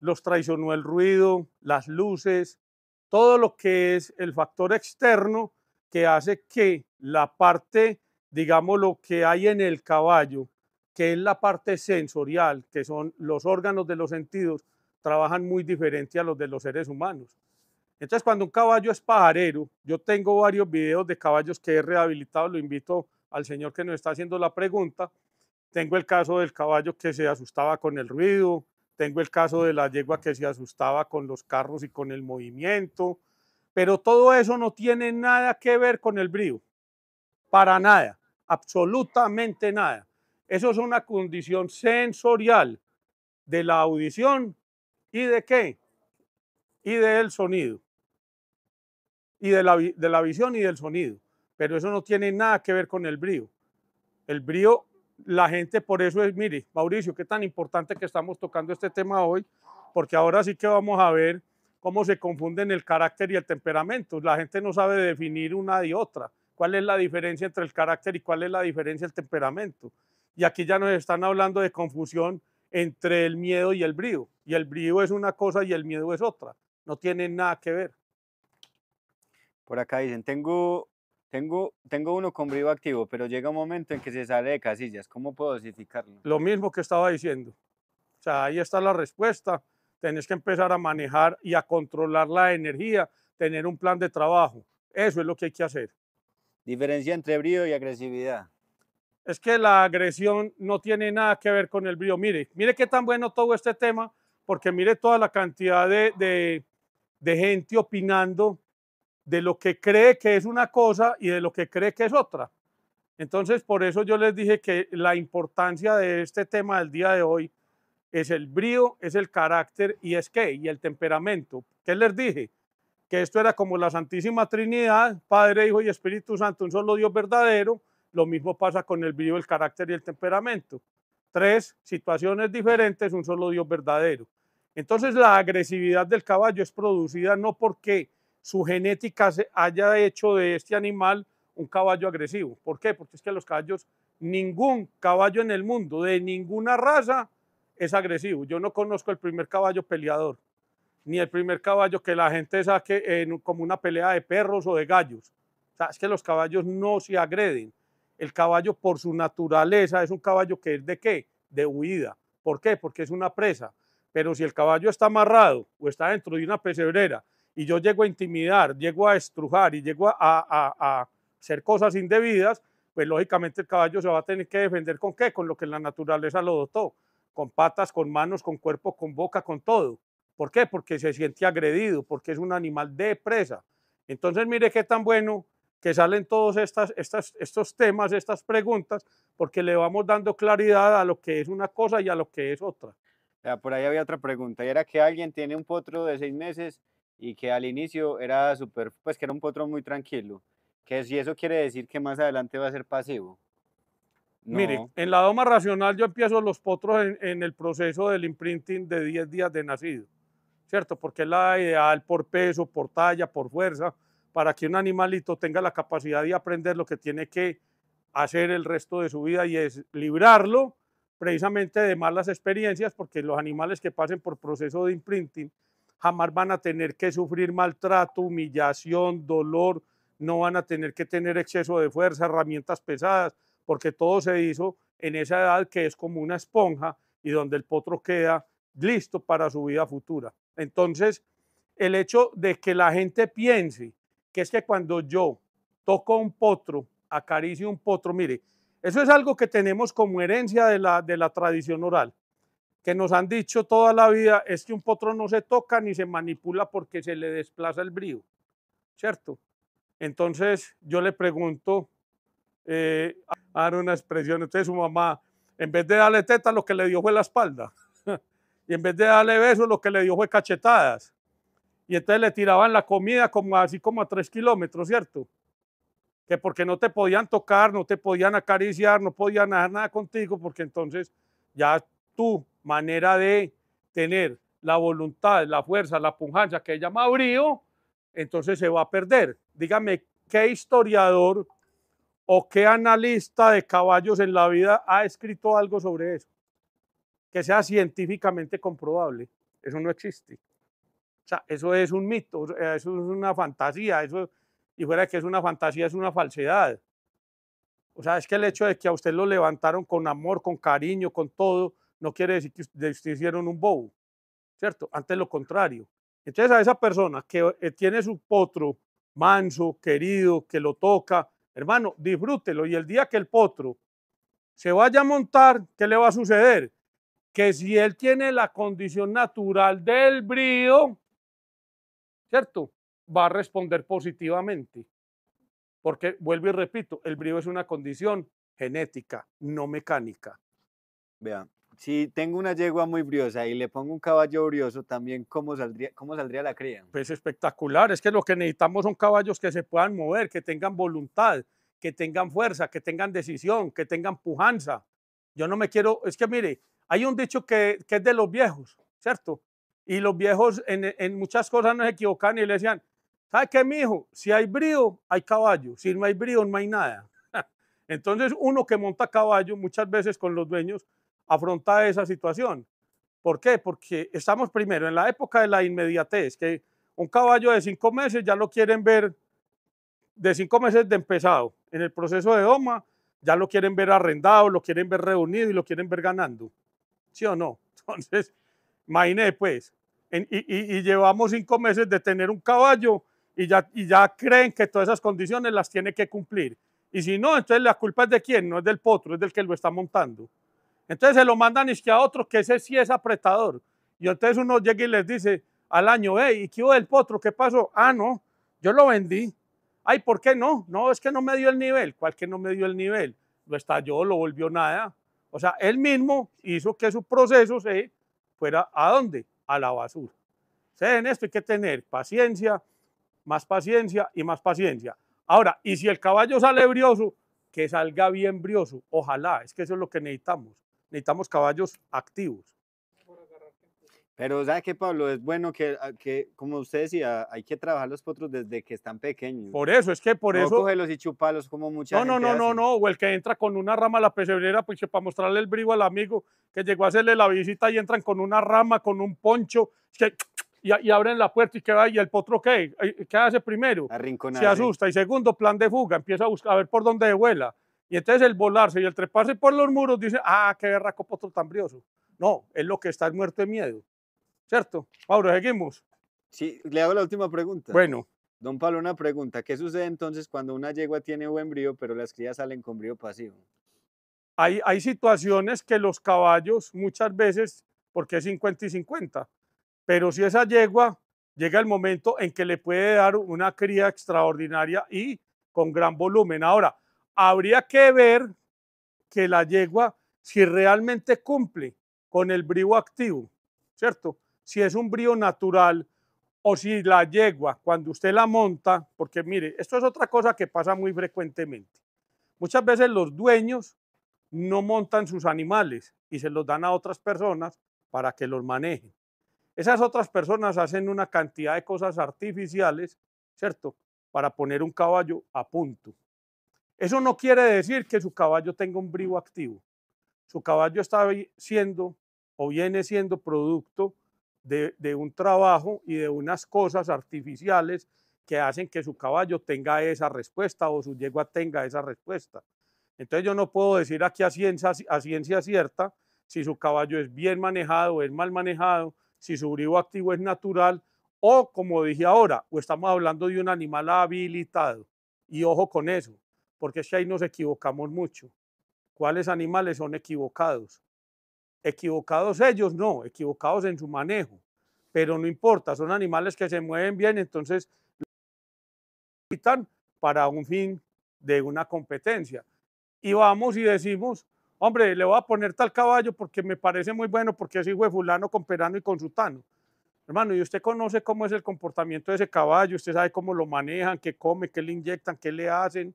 los traicionó el ruido, las luces, todo lo que es el factor externo que hace que la parte, digamos, lo que hay en el caballo, que es la parte sensorial, que son los órganos de los sentidos, trabajan muy diferente a los de los seres humanos. Entonces, cuando un caballo es pajarero, yo tengo varios videos de caballos que he rehabilitado, lo invito al señor que nos está haciendo la pregunta. Tengo el caso del caballo que se asustaba con el ruido, tengo el caso de la yegua que se asustaba con los carros y con el movimiento. Pero todo eso no tiene nada que ver con el brío. Para nada. Absolutamente nada. Eso es una condición sensorial de la audición y de qué? Y del sonido. Y de la, de la visión y del sonido. Pero eso no tiene nada que ver con el brío. El brío la gente, por eso es, mire, Mauricio, qué tan importante que estamos tocando este tema hoy, porque ahora sí que vamos a ver cómo se confunden el carácter y el temperamento. La gente no sabe definir una y otra. ¿Cuál es la diferencia entre el carácter y cuál es la diferencia el temperamento? Y aquí ya nos están hablando de confusión entre el miedo y el brío. Y el brío es una cosa y el miedo es otra. No tienen nada que ver. Por acá dicen, tengo tengo, uno con brío activo, pero llega un momento en que se sale de casillas. ¿Cómo puedo dosificarlo? Lo mismo que estaba diciendo. O sea, ahí está la respuesta. Tenés que empezar a manejar y a controlar la energía, tener un plan de trabajo. Eso es lo que hay que hacer. Diferencia entre brío y agresividad. Es que la agresión no tiene nada que ver con el brío. Mire, mire qué tan bueno todo este tema, porque mire toda la cantidad de gente opinando de lo que cree que es una cosa y de lo que cree que es otra. Entonces, por eso yo les dije que la importancia de este tema del día de hoy es el brío, es el carácter y es qué, y el temperamento. ¿Qué les dije? Que esto era como la Santísima Trinidad, Padre, Hijo y Espíritu Santo, un solo Dios verdadero. Lo mismo pasa con el brío, el carácter y el temperamento. Tres situaciones diferentes, un solo Dios verdadero. Entonces la agresividad del caballo es producida no porque su genética haya hecho de este animal un caballo agresivo. ¿Por qué? Porque es que los caballos, ningún caballo en el mundo, de ninguna raza, es agresivo. Yo no conozco el primer caballo peleador, ni el primer caballo que la gente saque como una pelea de perros o de gallos. es que los caballos no se agreden. El caballo por su naturaleza es un caballo que es de qué? De huida. ¿Por qué? Porque es una presa. Pero si el caballo está amarrado o está dentro de una pesebrera y yo llego a intimidar, llego a estrujar y llego a, hacer cosas indebidas, pues lógicamente el caballo se va a tener que defender con qué, con lo que la naturaleza lo dotó, con patas, con manos, con cuerpo, con boca, con todo. ¿Por qué? Porque se siente agredido, porque es un animal de presa. Entonces mire qué tan bueno que salen todos estas, estos temas, estas preguntas, porque le vamos dando claridad a lo que es una cosa y a lo que es otra. por ahí había otra pregunta, y era que alguien tiene un potro de seis meses y que al inicio era súper, pues que era un potro muy tranquilo, que si eso quiere decir que más adelante va a ser pasivo. Mire, en la doma racional yo empiezo los potros en, el proceso del imprinting de 10 días de nacido, ¿cierto? Porque es la ideal por peso, por talla, por fuerza, para que un animalito tenga la capacidad de aprender lo que tiene que hacer el resto de su vida y es librarlo precisamente de malas experiencias, porque los animales que pasen por proceso de imprinting jamás van a tener que sufrir maltrato, humillación, dolor, no van a tener que tener exceso de fuerza, herramientas pesadas, porque todo se hizo en esa edad que es como una esponja y donde el potro queda listo para su vida futura. Entonces, el hecho de que la gente piense que es que cuando yo toco un potro, acaricio un potro, mire, eso es algo que tenemos como herencia de la, de la tradición oral que nos han dicho toda la vida es que un potro no se toca ni se manipula porque se le desplaza el brío, ¿cierto? Entonces yo le pregunto, eh, una expresión, entonces su mamá, en vez de darle teta, lo que le dio fue la espalda, (laughs) y en vez de darle besos, lo que le dio fue cachetadas, y entonces le tiraban la comida como así como a tres kilómetros, ¿cierto? Que porque no te podían tocar, no te podían acariciar, no podían hacer nada contigo, porque entonces ya tú manera de tener la voluntad, la fuerza, la punjanza que llama brío, entonces se va a perder. Dígame, ¿qué historiador o qué analista de caballos en la vida ha escrito algo sobre eso? Que sea científicamente comprobable. Eso no existe. O sea, eso es un mito, eso es una fantasía, eso, y fuera de que es una fantasía, es una falsedad. O sea, es que el hecho de que a usted lo levantaron con amor, con cariño, con todo, no quiere decir que usted, hicieron un bobo, ¿cierto? Antes lo contrario. Entonces a esa persona que eh, tiene su potro manso, querido, que lo toca, hermano, disfrútelo. Y el día que el potro se vaya a montar, ¿qué le va a suceder? Que si él tiene la condición natural del brío, ¿cierto? Va a responder positivamente. Porque, vuelvo y repito, el brío es una condición genética, no mecánica. Vean, si tengo una yegua muy briosa y le pongo un caballo brioso, también cómo saldría, cómo saldría la cría. Pues espectacular, es que lo que necesitamos son caballos que se puedan mover, que tengan voluntad, que tengan fuerza, que tengan decisión, que tengan pujanza. Yo no me quiero, es que mire, hay un dicho que, es de los viejos, ¿cierto? Y los viejos en, en muchas cosas nos equivocan y le decían, ¿sabe qué, mijo? Si hay brío, hay caballo, si no hay brío, no hay nada. (laughs) Entonces, uno que monta caballo muchas veces con los dueños afrontar esa situación. ¿Por qué? Porque estamos primero en la época de la inmediatez, que un caballo de cinco meses ya lo quieren ver de cinco meses de empezado. En el proceso de doma ya lo quieren ver arrendado, lo quieren ver reunido y lo quieren ver ganando. ¿Sí o no? (laughs) Entonces, imagínese pues, y, llevamos cinco meses de tener un caballo y ya, y ya creen que todas esas condiciones las tiene que cumplir. Y si no, entonces la culpa es de quién, no es del potro, es del que lo está montando. Entonces se lo mandan es que a otro que ese sí es apretador. Y entonces uno llega y les dice al año, hey, ¿y qué hubo del potro? ¿Qué pasó? Ah, no, yo lo vendí. Ay, ¿por qué no? No, es que no me dio el nivel. ¿Cuál que no me dio el nivel? Lo estalló, lo volvió nada. O sea, él mismo hizo que su proceso se fuera a dónde? A la basura. Se en esto hay que tener paciencia, más paciencia y más paciencia. Ahora, y si el caballo sale brioso, que salga bien brioso. Ojalá, es que eso es lo que necesitamos necesitamos caballos activos. Pero, ¿sabe qué, Pablo? Es bueno que, ah, que, como usted decía, hay que trabajar los potros desde que están pequeños. Por eso, es que por eso. No cogelos y chupalos como muchas. no, No, no, no, no, o el que entra con una rama a la pesebrera, pues para mostrarle el brigo al amigo que llegó a hacerle la visita y entran con una rama, con un poncho, (tsk) y, abren la puerta y que va, y el potro, ¿qué? Eh, ¿Qué hace primero? Se asusta. Y segundo, plan de fuga, empieza a buscar, a ver por dónde vuela. Y entonces el volarse y el treparse por los muros dice, ah, qué berraco potro tan brioso. No, es lo que está muerto de miedo. ¿Cierto? Pablo, seguimos. Sí, le hago la última pregunta. Bueno. Don Pablo, una pregunta. ¿Qué sucede entonces cuando una yegua tiene buen brío, pero las crías salen con brío pasivo? Hay, hay situaciones que los caballos muchas veces, porque es 50 y 50, pero si esa yegua llega el momento en que le puede dar una cría extraordinaria y con gran volumen. Ahora, habría que ver que la yegua, si realmente cumple con el brío activo, ¿cierto? Si es un brío natural o si la yegua, cuando usted la monta, porque mire, esto es otra cosa que pasa muy frecuentemente. Muchas veces los dueños no montan sus animales y se los dan a otras personas para que los manejen. Esas otras personas hacen una cantidad de cosas artificiales, ¿cierto? Para poner un caballo a punto. Eso no quiere decir que su caballo tenga un brío activo. Su caballo está siendo o viene siendo producto de, un trabajo y de unas cosas artificiales que hacen que su caballo tenga esa respuesta o su yegua tenga esa respuesta. Entonces yo no puedo decir aquí a ciencia, cierta si su caballo es bien manejado o es mal manejado, si su brío activo es natural o, como dije ahora, o estamos hablando de un animal habilitado. Y ojo con eso, porque es que ahí nos equivocamos mucho. ¿Cuáles animales son equivocados? Equivocados ellos no, equivocados en su manejo, pero no importa, son animales que se mueven bien, entonces para un fin de una competencia. Y vamos y decimos, hombre, le voy a poner tal caballo porque me parece muy bueno, porque es hijo de fulano con perano y con sutano. Hermano, y usted conoce cómo es el comportamiento de ese caballo, usted sabe cómo lo manejan, qué come, qué le inyectan, qué le hacen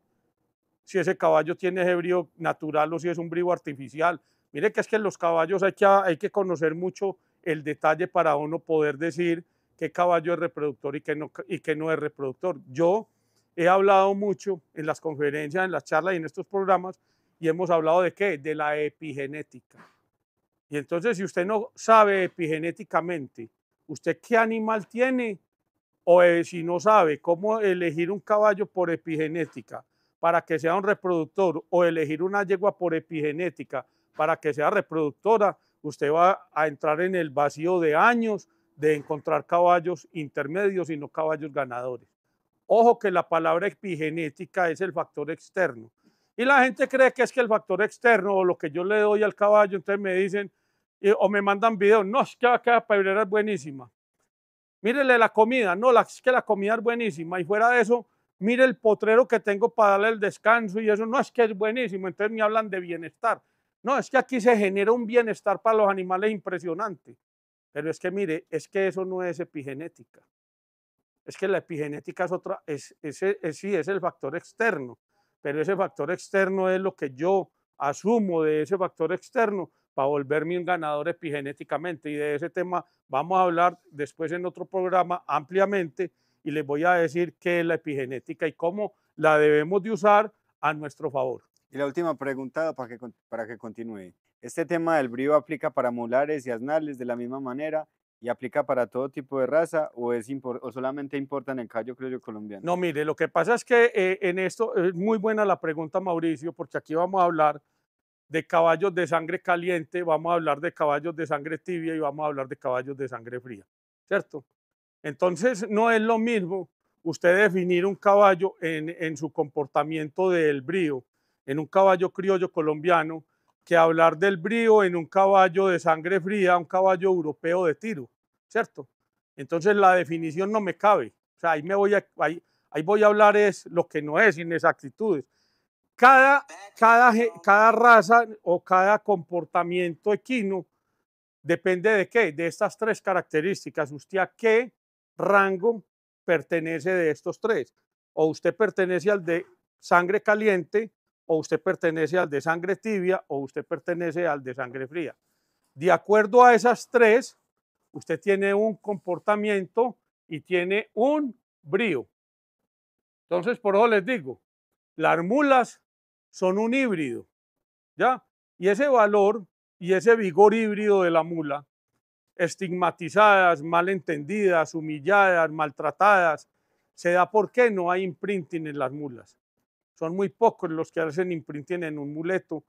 si ese caballo tiene ese brío natural o si es un brío artificial. Mire que es que en los caballos hay que, hay que conocer mucho el detalle para uno poder decir qué caballo es reproductor y qué no, y qué no es reproductor. Yo he hablado mucho en las conferencias, en las charlas y en estos programas y hemos hablado de qué? De la epigenética. Y entonces si usted no sabe epigenéticamente, usted qué animal tiene o eh, si no sabe cómo elegir un caballo por epigenética para que sea un reproductor o elegir una yegua por epigenética para que sea reproductora, usted va a entrar en el vacío de años de encontrar caballos intermedios y no caballos ganadores. Ojo que la palabra epigenética es el factor externo. Y la gente cree que es que el factor externo o lo que yo le doy al caballo, entonces me dicen o me mandan videos, no, es que la pebrera es buenísima. Mírele la comida, no, es que la comida es buenísima. Y fuera de eso, mire el potrero que tengo para darle el descanso y eso no es que es buenísimo, entonces me hablan de bienestar. No, es que aquí se genera un bienestar para los animales impresionante. Pero es que mire, es que eso no es epigenética. Es que la epigenética es otra, es, sí, es el factor externo, pero ese factor externo es lo que yo asumo de ese factor externo para volverme un ganador epigenéticamente. Y de ese tema vamos a hablar después en otro programa ampliamente, y les voy a decir qué es la epigenética y cómo la debemos de usar a nuestro favor. Y la última pregunta para que, para que continúe. Este tema del brío aplica para molares y asnales de la misma manera y aplica para todo tipo de raza o, es solamente importa en el callo criollo colombiano? No, mire, lo que pasa es que eh, en esto es muy buena la pregunta, Mauricio, porque aquí vamos a hablar de caballos de sangre caliente, vamos a hablar de caballos de sangre tibia y vamos a hablar de caballos de sangre fría, ¿cierto? Entonces, no es lo mismo usted definir un caballo en, su comportamiento del brío, en un caballo criollo colombiano, que hablar del brío en un caballo de sangre fría, un caballo europeo de tiro, ¿cierto? Entonces la definición no me cabe. O sea, ahí, me voy, a, ahí, voy a hablar es lo que no es, inexactitudes. Cada, cada, cada raza o cada comportamiento equino depende de qué, de estas tres características. ¿Usted a qué rango pertenece de estos tres. O usted pertenece al de sangre caliente, o usted pertenece al de sangre tibia, o usted pertenece al de sangre fría. De acuerdo a esas tres, usted tiene un comportamiento y tiene un brío. Entonces, por eso les digo, las mulas son un híbrido, ¿ya? Y ese valor y ese vigor híbrido de la mula estigmatizadas, malentendidas, humilladas, maltratadas. Se da por qué? no hay imprinting en las mulas. Son muy pocos los que hacen imprinting en un muleto.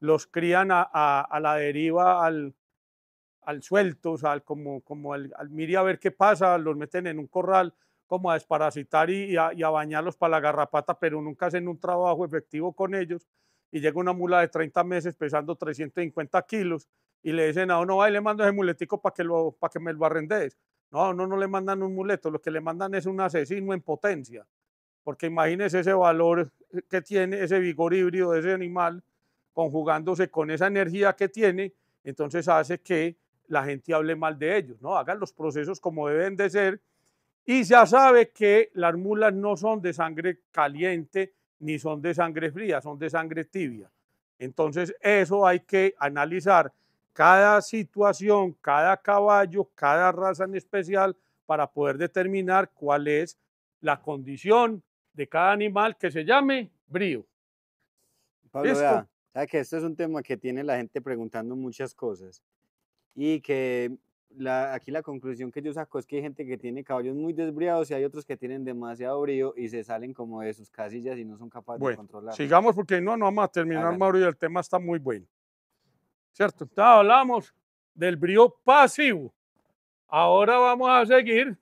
Los crían a, la deriva, al, suelto, o sea, como, como al, al a ver qué pasa, los meten en un corral como a desparasitar y, a, y a, bañarlos para la garrapata, pero nunca hacen un trabajo efectivo con ellos. Y llega una mula de 30 meses pesando 350 kilos y le dicen no no y le mando ese muletico para que, lo, que me lo arrendes. No, a uno no le mandan un muleto, lo que le mandan es un asesino en potencia. Porque imagínese ese valor eh, que tiene, ese vigor híbrido de ese animal, conjugándose con esa energía que tiene, entonces hace que la gente hable mal de ellos, ¿no? Hagan los procesos como deben de ser. Y ya sabe que las mulas no son de sangre caliente ni son de sangre fría, son de sangre tibia. Entonces eso hay que analizar cada situación, cada caballo, cada raza en especial para poder determinar cuál es la condición de cada animal que se llame brío. Pablo, sabes que esto es un tema que tiene la gente preguntando muchas cosas y que aquí la conclusión que yo saco es que hay gente que tiene caballos muy desbriados y hay otros que tienen demasiado brío y se salen como de sus casillas y no son capaces de controlar. Sigamos porque no, no vamos a terminar, Mauricio, y el tema está muy bueno. ¿cierto? Entonces hablamos del brío pasivo. Ahora vamos a seguir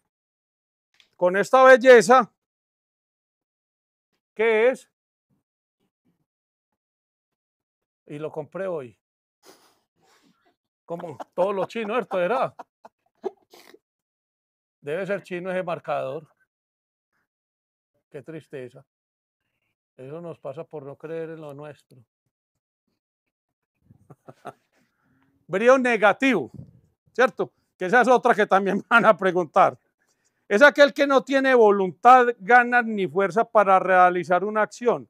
con esta belleza que es, y lo compré hoy, como todos los chinos, esto era. Debe ser chino ese marcador. Qué tristeza. Eso nos pasa por no creer en lo nuestro. (laughs) brío negativo, ¿cierto? Que esa es otra que también (laughs) van a preguntar. Es aquel que no tiene voluntad, ganas ni fuerza para realizar una acción.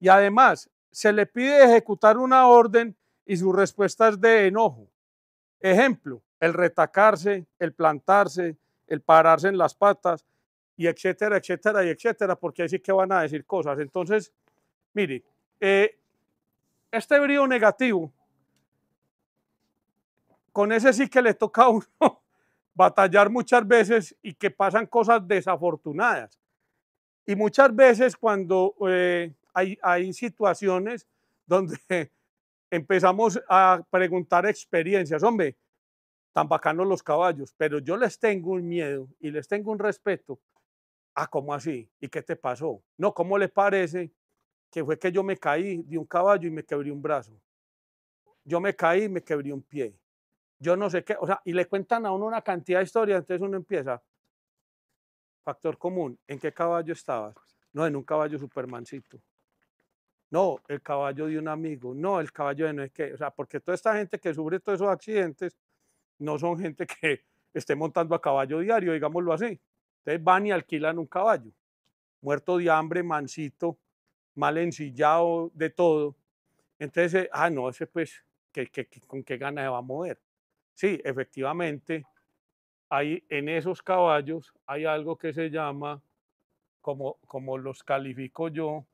Y además, se le pide ejecutar una orden y su respuesta es de enojo. Ejemplo, el retacarse, el plantarse, el pararse en las patas, y etcétera, etcétera, y etcétera, porque ahí sí que van a decir cosas. Entonces, mire, eh, este brío negativo con ese sí que le toca a uno (laughs) batallar muchas veces y que pasan cosas desafortunadas. Y muchas veces cuando eh, hay, hay situaciones donde (laughs) empezamos a preguntar experiencias, hombre, están bacanos los caballos, pero yo les tengo un miedo y les tengo un respeto. a ah, ¿cómo así? ¿Y qué te pasó? No, ¿cómo le parece que fue que yo me caí de un caballo y me quebré un brazo? Yo me caí y me quebré un pie yo no sé qué, o sea, y le cuentan a uno una cantidad de historias, entonces uno empieza. Factor común, ¿en qué caballo estabas? No, en un caballo supermancito. No, el caballo de un amigo. No, el caballo de no es que. O sea, porque toda esta gente que sufre todos esos accidentes no son gente que (laughs) esté montando a caballo diario, digámoslo así. Entonces van y alquilan un caballo. Muerto de hambre, mansito, mal ensillado, de todo. Entonces, eh, ah, no, ese pues, ¿con qué ganas se va a mover? Sí, efectivamente, hay, en esos caballos hay algo que se llama, como, como los califico yo,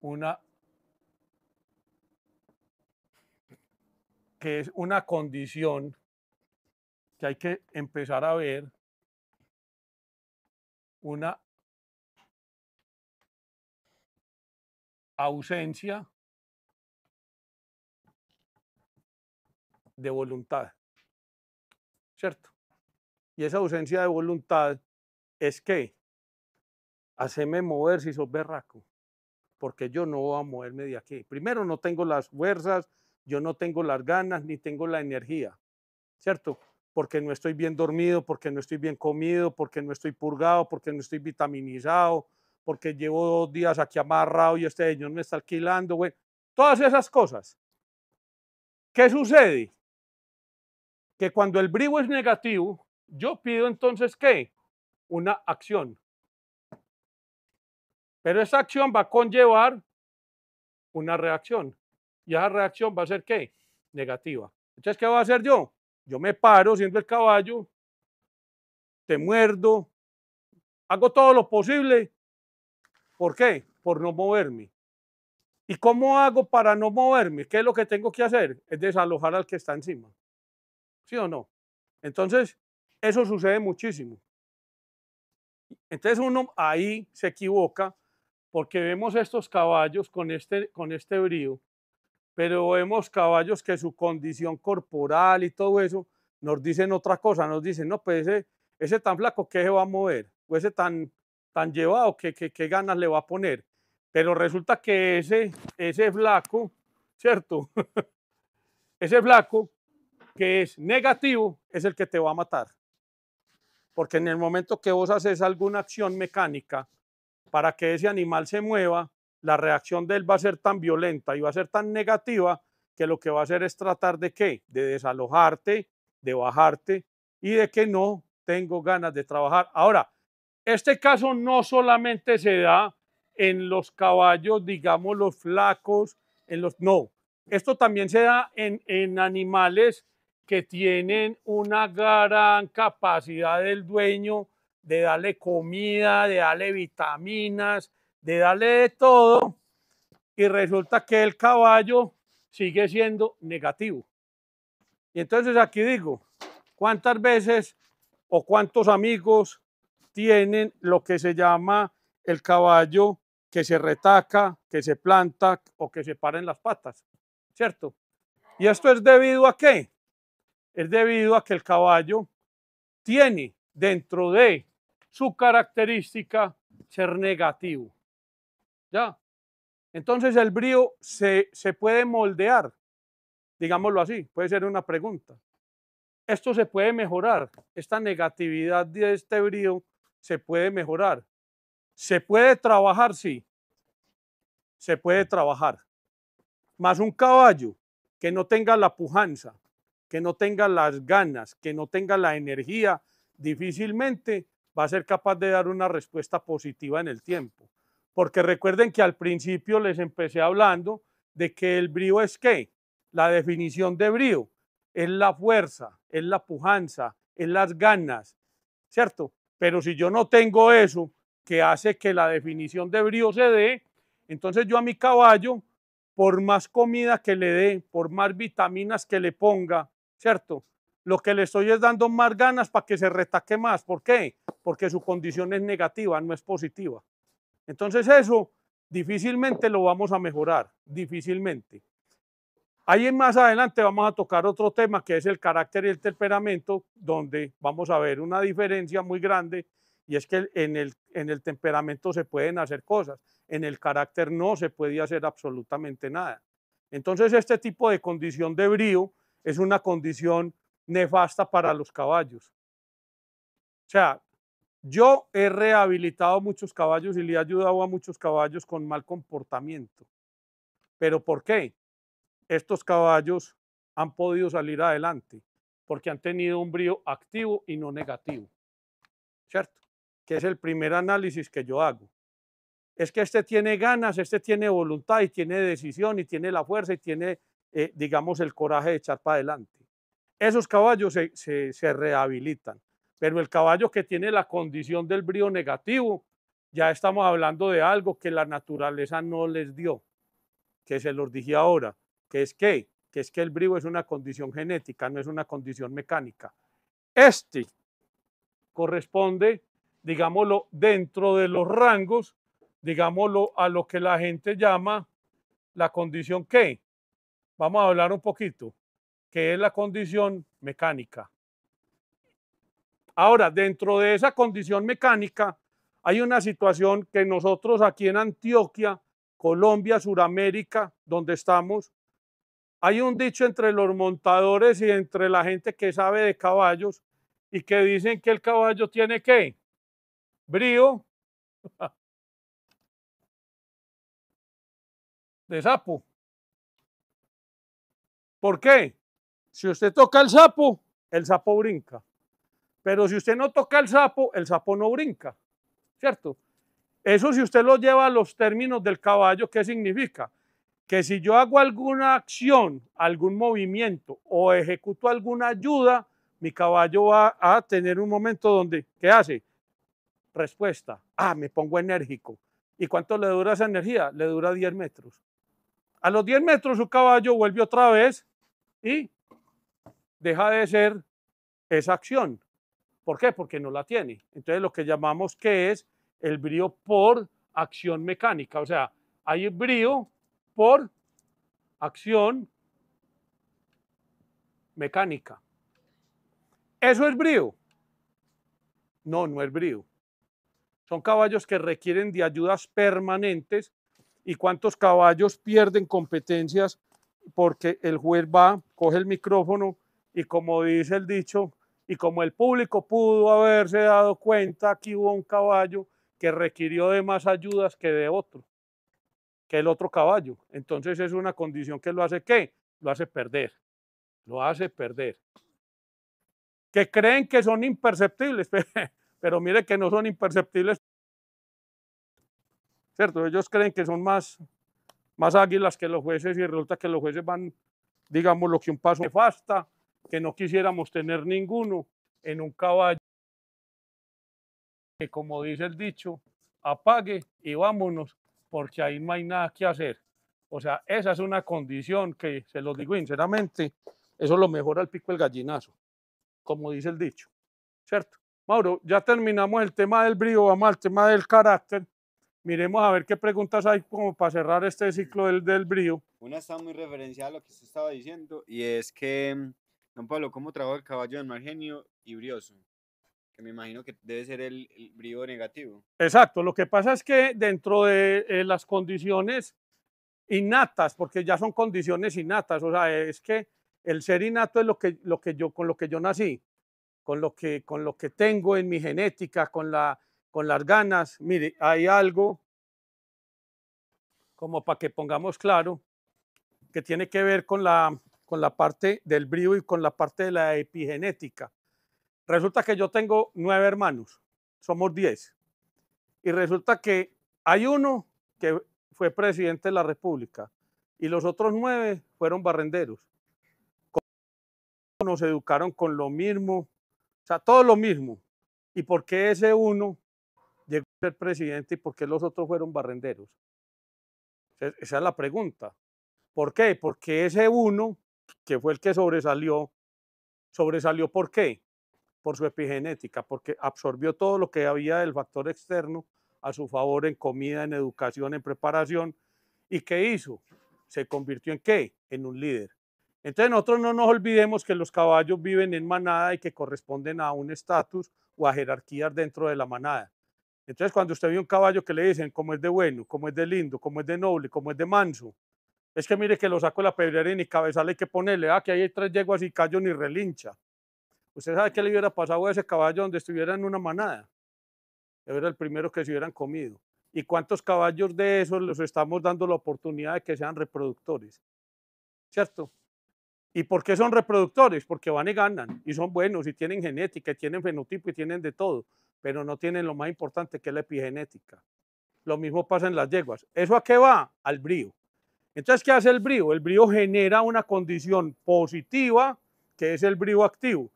una que es una condición que hay que empezar a ver una ausencia de voluntad. ¿Cierto? Y esa ausencia de voluntad es que haceme mover si sos berraco, porque yo no voy a moverme de aquí. Primero, no tengo las fuerzas, yo no tengo las ganas, ni tengo la energía, ¿cierto? Porque no estoy bien dormido, porque no estoy bien comido, porque no estoy purgado, porque no estoy vitaminizado, porque llevo dos días aquí amarrado y este señor me está alquilando, Todas esas cosas. ¿Qué sucede? que cuando el brigo es negativo, yo pido entonces qué? Una acción. Pero esa acción va a conllevar una reacción. Y esa reacción va a ser qué? Negativa. Entonces, ¿qué voy a hacer yo? Yo me paro siendo el caballo, te muerdo, hago todo lo posible. ¿Por qué? Por no moverme. ¿Y cómo hago para no moverme? ¿Qué es lo que tengo que hacer? Es desalojar al que está encima. ¿Sí o no? Entonces, eso sucede muchísimo. Entonces uno ahí se equivoca porque vemos estos caballos con este, con este brío, pero vemos caballos que su condición corporal y todo eso nos dicen otra cosa, nos dicen, no, pues ese, tan flaco, ¿qué se va a mover? O ese tan, tan llevado, ¿qué, qué, ganas le va a poner? Pero resulta que ese, ese flaco, ¿cierto? (laughs) ese flaco que es negativo es el que te va a matar. Porque en el momento que vos haces alguna acción mecánica para que ese animal se mueva, la reacción de él va a ser tan violenta y va a ser tan negativa que lo que va a hacer es tratar de qué? De desalojarte, de bajarte y de que no tengo ganas de trabajar. Ahora, este caso no solamente se da en los caballos, digamos, los flacos, en los... No, esto también se da en, en animales que tienen una gran capacidad del dueño de darle comida, de darle vitaminas, de darle de todo, y resulta que el caballo sigue siendo negativo. Y entonces aquí digo, ¿cuántas veces o cuántos amigos tienen lo que se llama el caballo que se retaca, que se planta o que se para en las patas? ¿Cierto? ¿Y esto es debido a qué? es debido a que el caballo tiene dentro de su característica ser negativo. ¿Ya? Entonces el brío se, se puede moldear, digámoslo así, puede ser una pregunta. Esto se puede mejorar, esta negatividad de este brío se puede mejorar. ¿Se puede trabajar? Sí, se puede trabajar. Más un caballo que no tenga la pujanza, que no tenga las ganas, que no tenga la energía, difícilmente va a ser capaz de dar una respuesta positiva en el tiempo. Porque recuerden que al principio les empecé hablando de que el brío es qué? La definición de brío es la fuerza, es la pujanza, es las ganas, ¿cierto? Pero si yo no tengo eso que hace que la definición de brío se dé, entonces yo a mi caballo, por más comida que le dé, por más vitaminas que le ponga, ¿cierto? Lo que le estoy es dando más ganas para que se retaque más. ¿Por qué? Porque su condición es negativa, no es positiva. Entonces eso difícilmente lo vamos a mejorar, difícilmente. Ahí más adelante vamos a tocar otro tema que es el carácter y el temperamento, donde vamos a ver una diferencia muy grande y es que en el, en el temperamento se pueden hacer cosas, en el carácter no se puede hacer absolutamente nada. Entonces este tipo de condición de brío es una condición nefasta para los caballos. O sea, yo he rehabilitado muchos caballos y le he ayudado a muchos caballos con mal comportamiento. ¿Pero por qué? Estos caballos han podido salir adelante porque han tenido un brío activo y no negativo. ¿Cierto? Que es el primer análisis que yo hago. Es que este tiene ganas, este tiene voluntad y tiene decisión y tiene la fuerza y tiene eh, digamos, el coraje de echar para adelante. Esos caballos se, rehabilitan, pero el caballo que tiene la condición del brío negativo, ya estamos hablando de algo que la naturaleza no les dio, que se los dije ahora, que es que, que es que el brío es una condición genética, no es una condición mecánica. Este corresponde, digámoslo, dentro de los rangos, digámoslo, a lo que la gente llama la condición que, vamos a hablar un poquito, que es la condición mecánica. Ahora, dentro de esa condición mecánica, hay una situación que nosotros aquí en Antioquia, Colombia, Suramérica, donde estamos, hay un dicho entre los montadores y entre la gente que sabe de caballos y que dicen que el caballo tiene ¿qué? brío (laughs) de sapo. ¿Por qué? Si usted toca el sapo, el sapo brinca. Pero si usted no toca el sapo, el sapo no brinca. ¿Cierto? Eso si usted lo lleva a los términos del caballo, ¿qué significa? Que si yo hago alguna acción, algún movimiento o ejecuto alguna ayuda, mi caballo va a tener un momento donde, ¿qué hace? Respuesta. Ah, me pongo enérgico. ¿Y cuánto le dura esa energía? Le dura 10 metros. A los 10 metros su caballo vuelve otra vez y deja de ser esa acción. ¿Por qué? Porque no la tiene. Entonces lo que llamamos que es el brío por acción mecánica. O sea, hay brío por acción mecánica. ¿Eso es brío? No, no es brío. Son caballos que requieren de ayudas permanentes y cuántos caballos pierden competencias porque el juez va, coge el micrófono y como dice el dicho, y como el público pudo haberse dado cuenta, aquí hubo un caballo que requirió de más ayudas que de otro, que el otro caballo. Entonces es una condición que lo hace qué? Lo hace perder, lo hace perder. Que creen que son imperceptibles, (laughs) pero mire que no son imperceptibles ¿cierto? Ellos creen que son más, más águilas que los jueces y resulta que los jueces van, digamos, lo que un paso nefasta, que no quisiéramos tener ninguno en un caballo que, como dice el dicho, apague y vámonos, porque ahí no hay nada que hacer. O sea, esa es una condición que, se lo digo sinceramente, eso lo mejora el pico el gallinazo, como dice el dicho, ¿cierto? Mauro, ya terminamos el tema del brío, vamos al tema del carácter, miremos a ver qué preguntas hay como para cerrar este ciclo del, brío. Una está muy referenciada a lo que usted estaba diciendo y es que, mm, don Pablo, ¿cómo trabajó el caballo en Margenio y brioso? Que me imagino que debe ser el, brío negativo. Exacto, lo que pasa es que dentro de eh, las condiciones innatas, porque ya son condiciones innatas, o sea, es que el ser innato es lo que, lo que yo, con lo que yo nací, con lo que, con lo que tengo en mi genética, con la con las ganas. Mire, hay algo como para que pongamos claro que tiene que ver con la, con la parte del brío y con la parte de la epigenética. Resulta que yo tengo nueve hermanos, somos diez. Y resulta que hay uno que fue presidente de la República y los otros nueve fueron barrenderos. Nos educaron con lo mismo, o sea, todo lo mismo. ¿Y por qué ese uno presidente y por qué los otros fueron barrenderos? E-, esa es la pregunta. ¿Por qué? Porque ese uno, que fue el que sobresalió, sobresalió ¿por qué? Por su epigenética, porque absorbió todo lo que había del factor externo a su favor en comida, en educación, en preparación. ¿Y qué hizo? Se convirtió en qué? En un líder. Entonces nosotros no nos olvidemos que los caballos viven en manada y que corresponden a un estatus o a jerarquías dentro de la manada. Entonces, cuando usted ve un caballo que le dicen cómo es de bueno, cómo es de lindo, cómo es de noble, cómo es de manso, es que mire que lo saco de la pedrera y ni le hay que ponerle, ah, que ahí hay tres yeguas y callo ni relincha. ¿Usted sabe qué le hubiera pasado a ese caballo donde estuviera en una manada? Era el primero que se hubieran comido. ¿Y cuántos caballos de esos los estamos dando la oportunidad de que sean reproductores? ¿Cierto? ¿Y por qué son reproductores? Porque van y ganan, y son buenos, y tienen genética, y tienen fenotipo, y tienen de todo pero no tienen lo más importante que es la epigenética. Lo mismo pasa en las yeguas. ¿Eso a qué va? Al brío. Entonces, ¿qué hace el brío? El brío genera una condición positiva, que es el brío activo,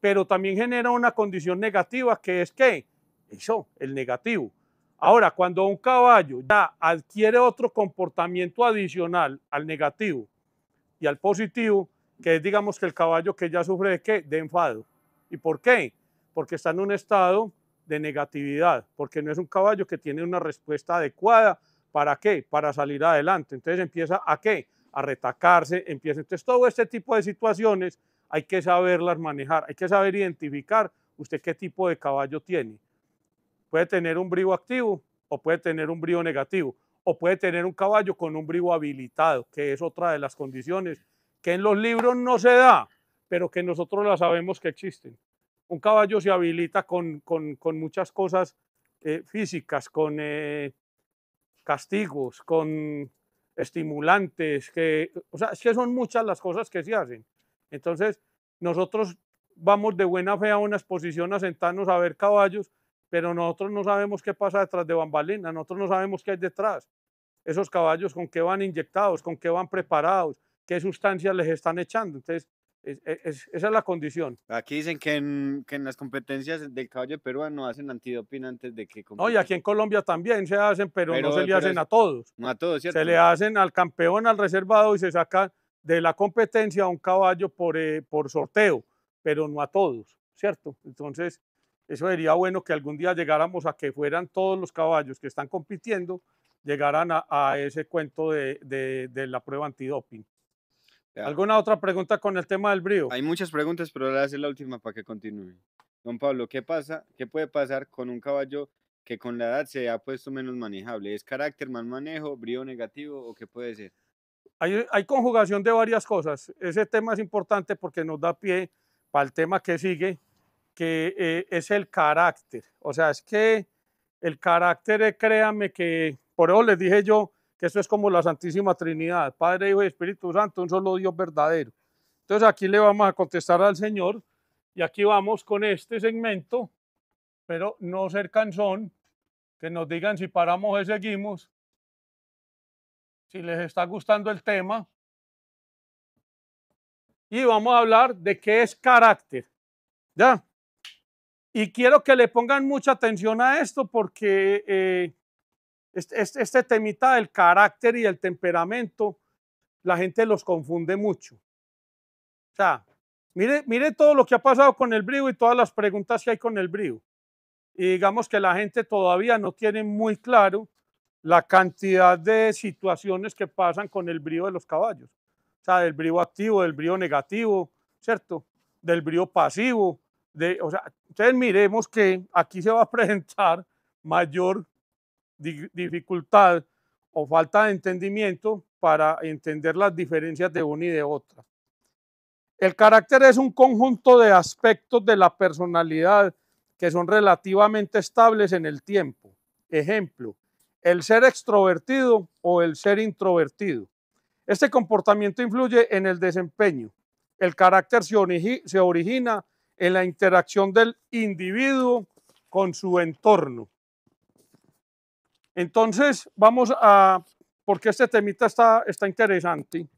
pero también genera una condición negativa, que es qué? Eso, el negativo. Ahora, cuando un caballo ya adquiere otro comportamiento adicional al negativo y al positivo, que es digamos que el caballo que ya sufre de qué? De enfado. ¿Y por qué? Porque está en un estado de negatividad, porque no es un caballo que tiene una respuesta adecuada. ¿Para qué? Para salir adelante. Entonces empieza a qué? A retacarse, empieza. Entonces todo este tipo de situaciones hay que saberlas manejar, hay que saber identificar usted qué tipo de caballo tiene. Puede tener un brío activo o puede tener un brío negativo o puede tener un caballo con un brío habilitado, que es otra de las condiciones que en los libros no se da, pero que nosotros la sabemos que existen un caballo se habilita con, muchas cosas eh, físicas, con eh, castigos, con estimulantes, que, o sea, es que son muchas las cosas que se hacen. Entonces, nosotros vamos de buena fe a una exposición a sentarnos a ver caballos, pero nosotros no sabemos qué pasa detrás de bambalinas, nosotros no sabemos qué hay detrás. Esos caballos con qué van inyectados, con qué van preparados, qué sustancias les están echando. Entonces, e, esa es la condición. Aquí dicen que en, que en las competencias del caballo peruano hacen antidoping antes de que... No, y aquí en Colombia también se hacen, pero, no se le hacen a todos. No a todos, ¿cierto? Se le hacen al campeón, al reservado y se saca de la competencia a un caballo por, eh, por sorteo, pero no a todos, ¿cierto? Entonces, eso sería bueno que algún día llegáramos a que fueran todos los caballos que están compitiendo, llegaran a, ese cuento de, de, de la prueba antidoping. ¿Alguna otra pregunta con el tema del brío? Hay muchas preguntas, pero ahora es la última para que continúe. Don Pablo, ¿qué pasa? ¿Qué puede pasar con un caballo que con la edad se ha puesto menos manejable? ¿Es carácter, mal manejo, brío negativo o qué puede ser? Hay, hay conjugación de varias cosas. Ese tema es importante porque nos da pie para el tema que sigue, que eh, es el carácter. O sea, es que el carácter, eh, créanme que, por eso les dije yo, que esto es como la Santísima Trinidad, Padre, Hijo y Espíritu Santo, un solo Dios verdadero. Entonces aquí le vamos a contestar al Señor y aquí vamos con este segmento, pero no ser canzón, que nos digan si paramos o seguimos, si les está gustando el tema. Y vamos a hablar de qué es carácter. ¿Ya? Y quiero que le pongan mucha atención a esto porque eh, este, este, este, temita del carácter y el temperamento, la gente los confunde mucho. O sea, mire, mire todo lo que ha pasado con el brío y todas las preguntas que hay con el brío. Y digamos que la gente todavía no tiene muy claro la cantidad de situaciones que pasan con el brío de los caballos. O sea, del brío activo, del brío negativo, ¿cierto? Del brío pasivo. De, o sea, entonces miremos que aquí se va a presentar mayor dificultad o falta de entendimiento para entender las diferencias de una y de otra. El carácter es un conjunto de aspectos de la personalidad que son relativamente estables en el tiempo. Ejemplo, el ser extrovertido o el ser introvertido. Este comportamiento influye en el desempeño. El carácter se, se origina en la interacción del individuo con su entorno. Entonces, vamos a, porque este temita está, interesante.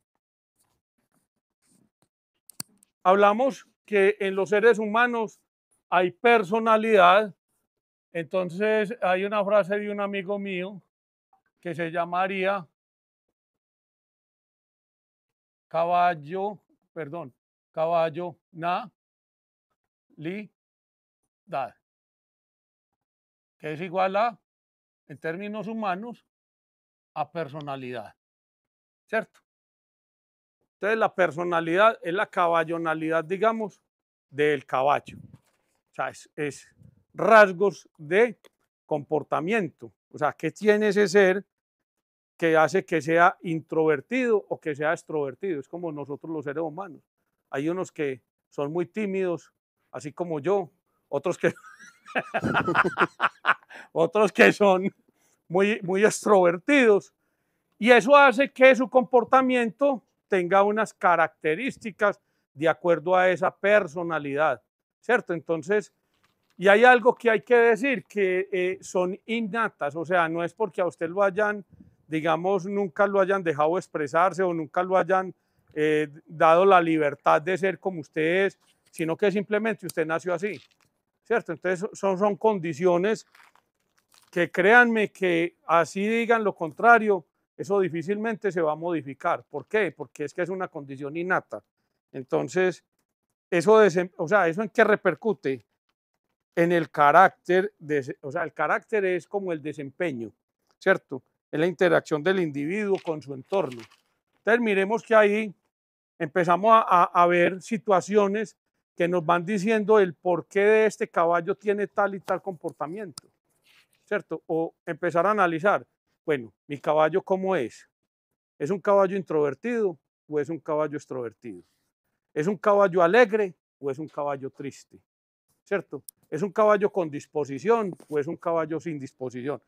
Hablamos que en los seres humanos hay personalidad. Entonces, hay una frase de un amigo mío que se llamaría caballo, perdón, caballo na li da. que es igual a en términos humanos, a personalidad. ¿Cierto? Entonces la personalidad es la caballonalidad, digamos, del caballo. O sea, es, rasgos de comportamiento. O sea, ¿qué tiene ese ser que hace que sea introvertido o que sea extrovertido? Es como nosotros los seres humanos. Hay unos que son muy tímidos, así como yo, otros que, (laughs) otros que son muy, muy extrovertidos. Y eso hace que su comportamiento tenga unas características de acuerdo a esa personalidad, ¿cierto? Entonces, y hay algo que hay que decir, que eh, son innatas, o sea, no es porque a usted lo hayan, digamos, nunca lo hayan dejado expresarse o nunca lo hayan eh, dado la libertad de ser como usted es, sino que simplemente usted nació así. Entonces son, son condiciones que créanme que así digan lo contrario, eso difícilmente se va a modificar. ¿Por qué? Porque es que es una condición innata. Entonces, eso, sea, ¿eso en qué repercute? En el carácter, o sea, el carácter es como el desempeño, ¿cierto? Es la interacción del individuo con su entorno. Entonces, miremos que ahí empezamos a, a ver situaciones que nos van diciendo el por qué de este caballo tiene tal y tal comportamiento, ¿cierto? O empezar a analizar, bueno, mi caballo cómo es. ¿Es un caballo introvertido o es un caballo extrovertido? ¿Es un caballo alegre o es un caballo triste? ¿Cierto? ¿Es un caballo con disposición o es un caballo sin disposición?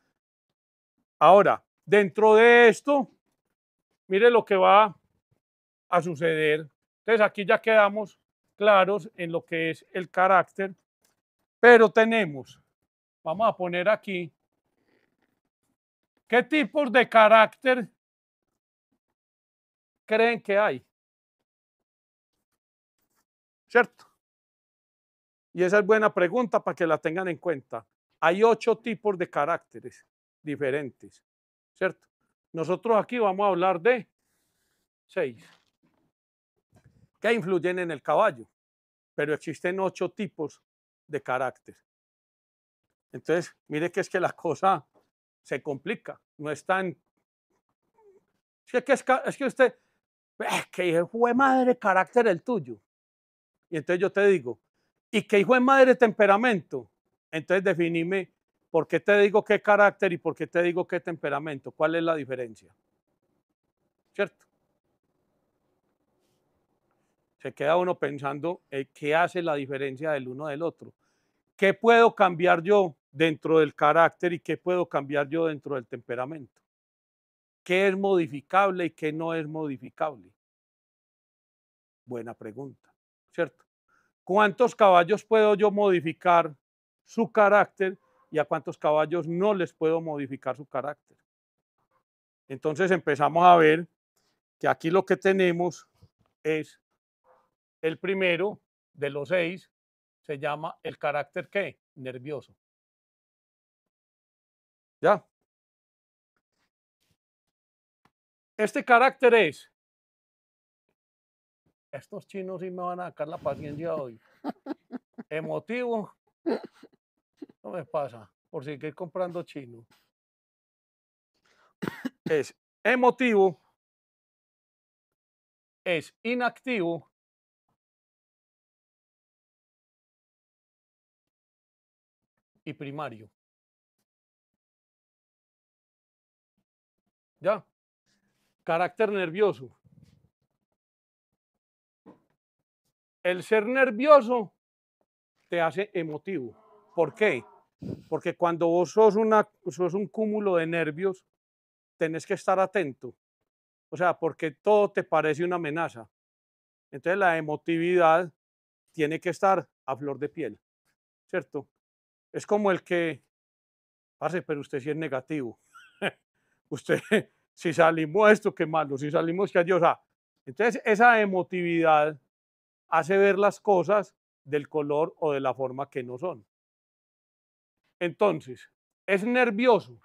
Ahora, dentro de esto, mire lo que va a suceder. Entonces aquí ya quedamos claros en lo que es el carácter, pero tenemos, vamos a poner aquí, ¿qué tipos de carácter creen que hay? ¿Cierto? Y esa es buena pregunta para que la tengan en cuenta. Hay ocho tipos de caracteres diferentes, ¿cierto? Nosotros aquí vamos a hablar de seis que influyen en el caballo pero existen ocho tipos de carácter. Entonces, mire que es que la cosa se complica, no es tan... Es que, es, que usted, que hijo de madre carácter el tuyo. Y entonces yo te digo, y que hijo de madre temperamento. Entonces definime por qué te digo qué carácter y por qué te digo qué temperamento, cuál es la diferencia. ¿Cierto? se queda uno pensando eh, qué hace la diferencia del uno del otro. ¿Qué puedo cambiar yo dentro del carácter y qué puedo cambiar yo dentro del temperamento? ¿Qué es modificable y qué no es modificable? Buena pregunta, ¿cierto? ¿Cuántos caballos puedo yo modificar su carácter y a cuántos caballos no les puedo modificar su carácter? Entonces empezamos a ver que aquí lo que tenemos es el primero de los seis se llama el carácter qué? Nervioso. ¿Ya? Este carácter es... Estos chinos sí me van a sacar la paciencia hoy. Emotivo. No me pasa por seguir comprando chino. Es emotivo. Es inactivo y primario. ¿Ya? Carácter nervioso. El ser nervioso te hace emotivo. ¿Por qué? Porque cuando vos sos, una, un cúmulo de nervios, tenés que estar atento. O sea, porque todo te parece una amenaza. Entonces la emotividad tiene que estar a flor de piel, ¿cierto? Es como el que, hace, pero usted sí es negativo. (laughs) usted, (laughs) si salimos esto, qué malo, si salimos, que adiós. Entonces, esa emotividad hace ver las cosas del color o de la forma que no son. Entonces, es nervioso.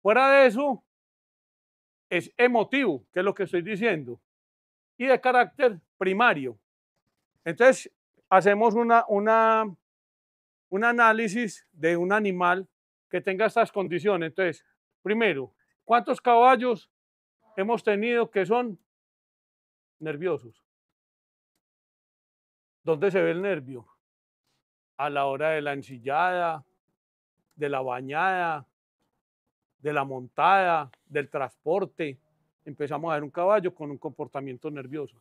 Fuera de eso, es emotivo, que es lo que estoy diciendo, y de carácter primario. Entonces, hacemos una, una un análisis de un animal que tenga estas condiciones. Entonces, primero, ¿cuántos caballos hemos tenido que son nerviosos? ¿Dónde se ve el nervio? A la hora de la ensillada, de la bañada, de la montada, del transporte. Empezamos a ver un caballo con un comportamiento nervioso.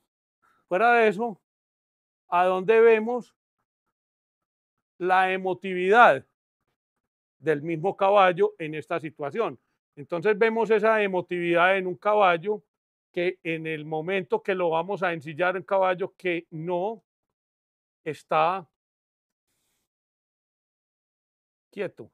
Fuera de eso, ¿a dónde vemos la emotividad del mismo caballo en esta situación. Entonces vemos esa emotividad en un caballo que en el momento que lo vamos a ensillar un caballo que no está quieto.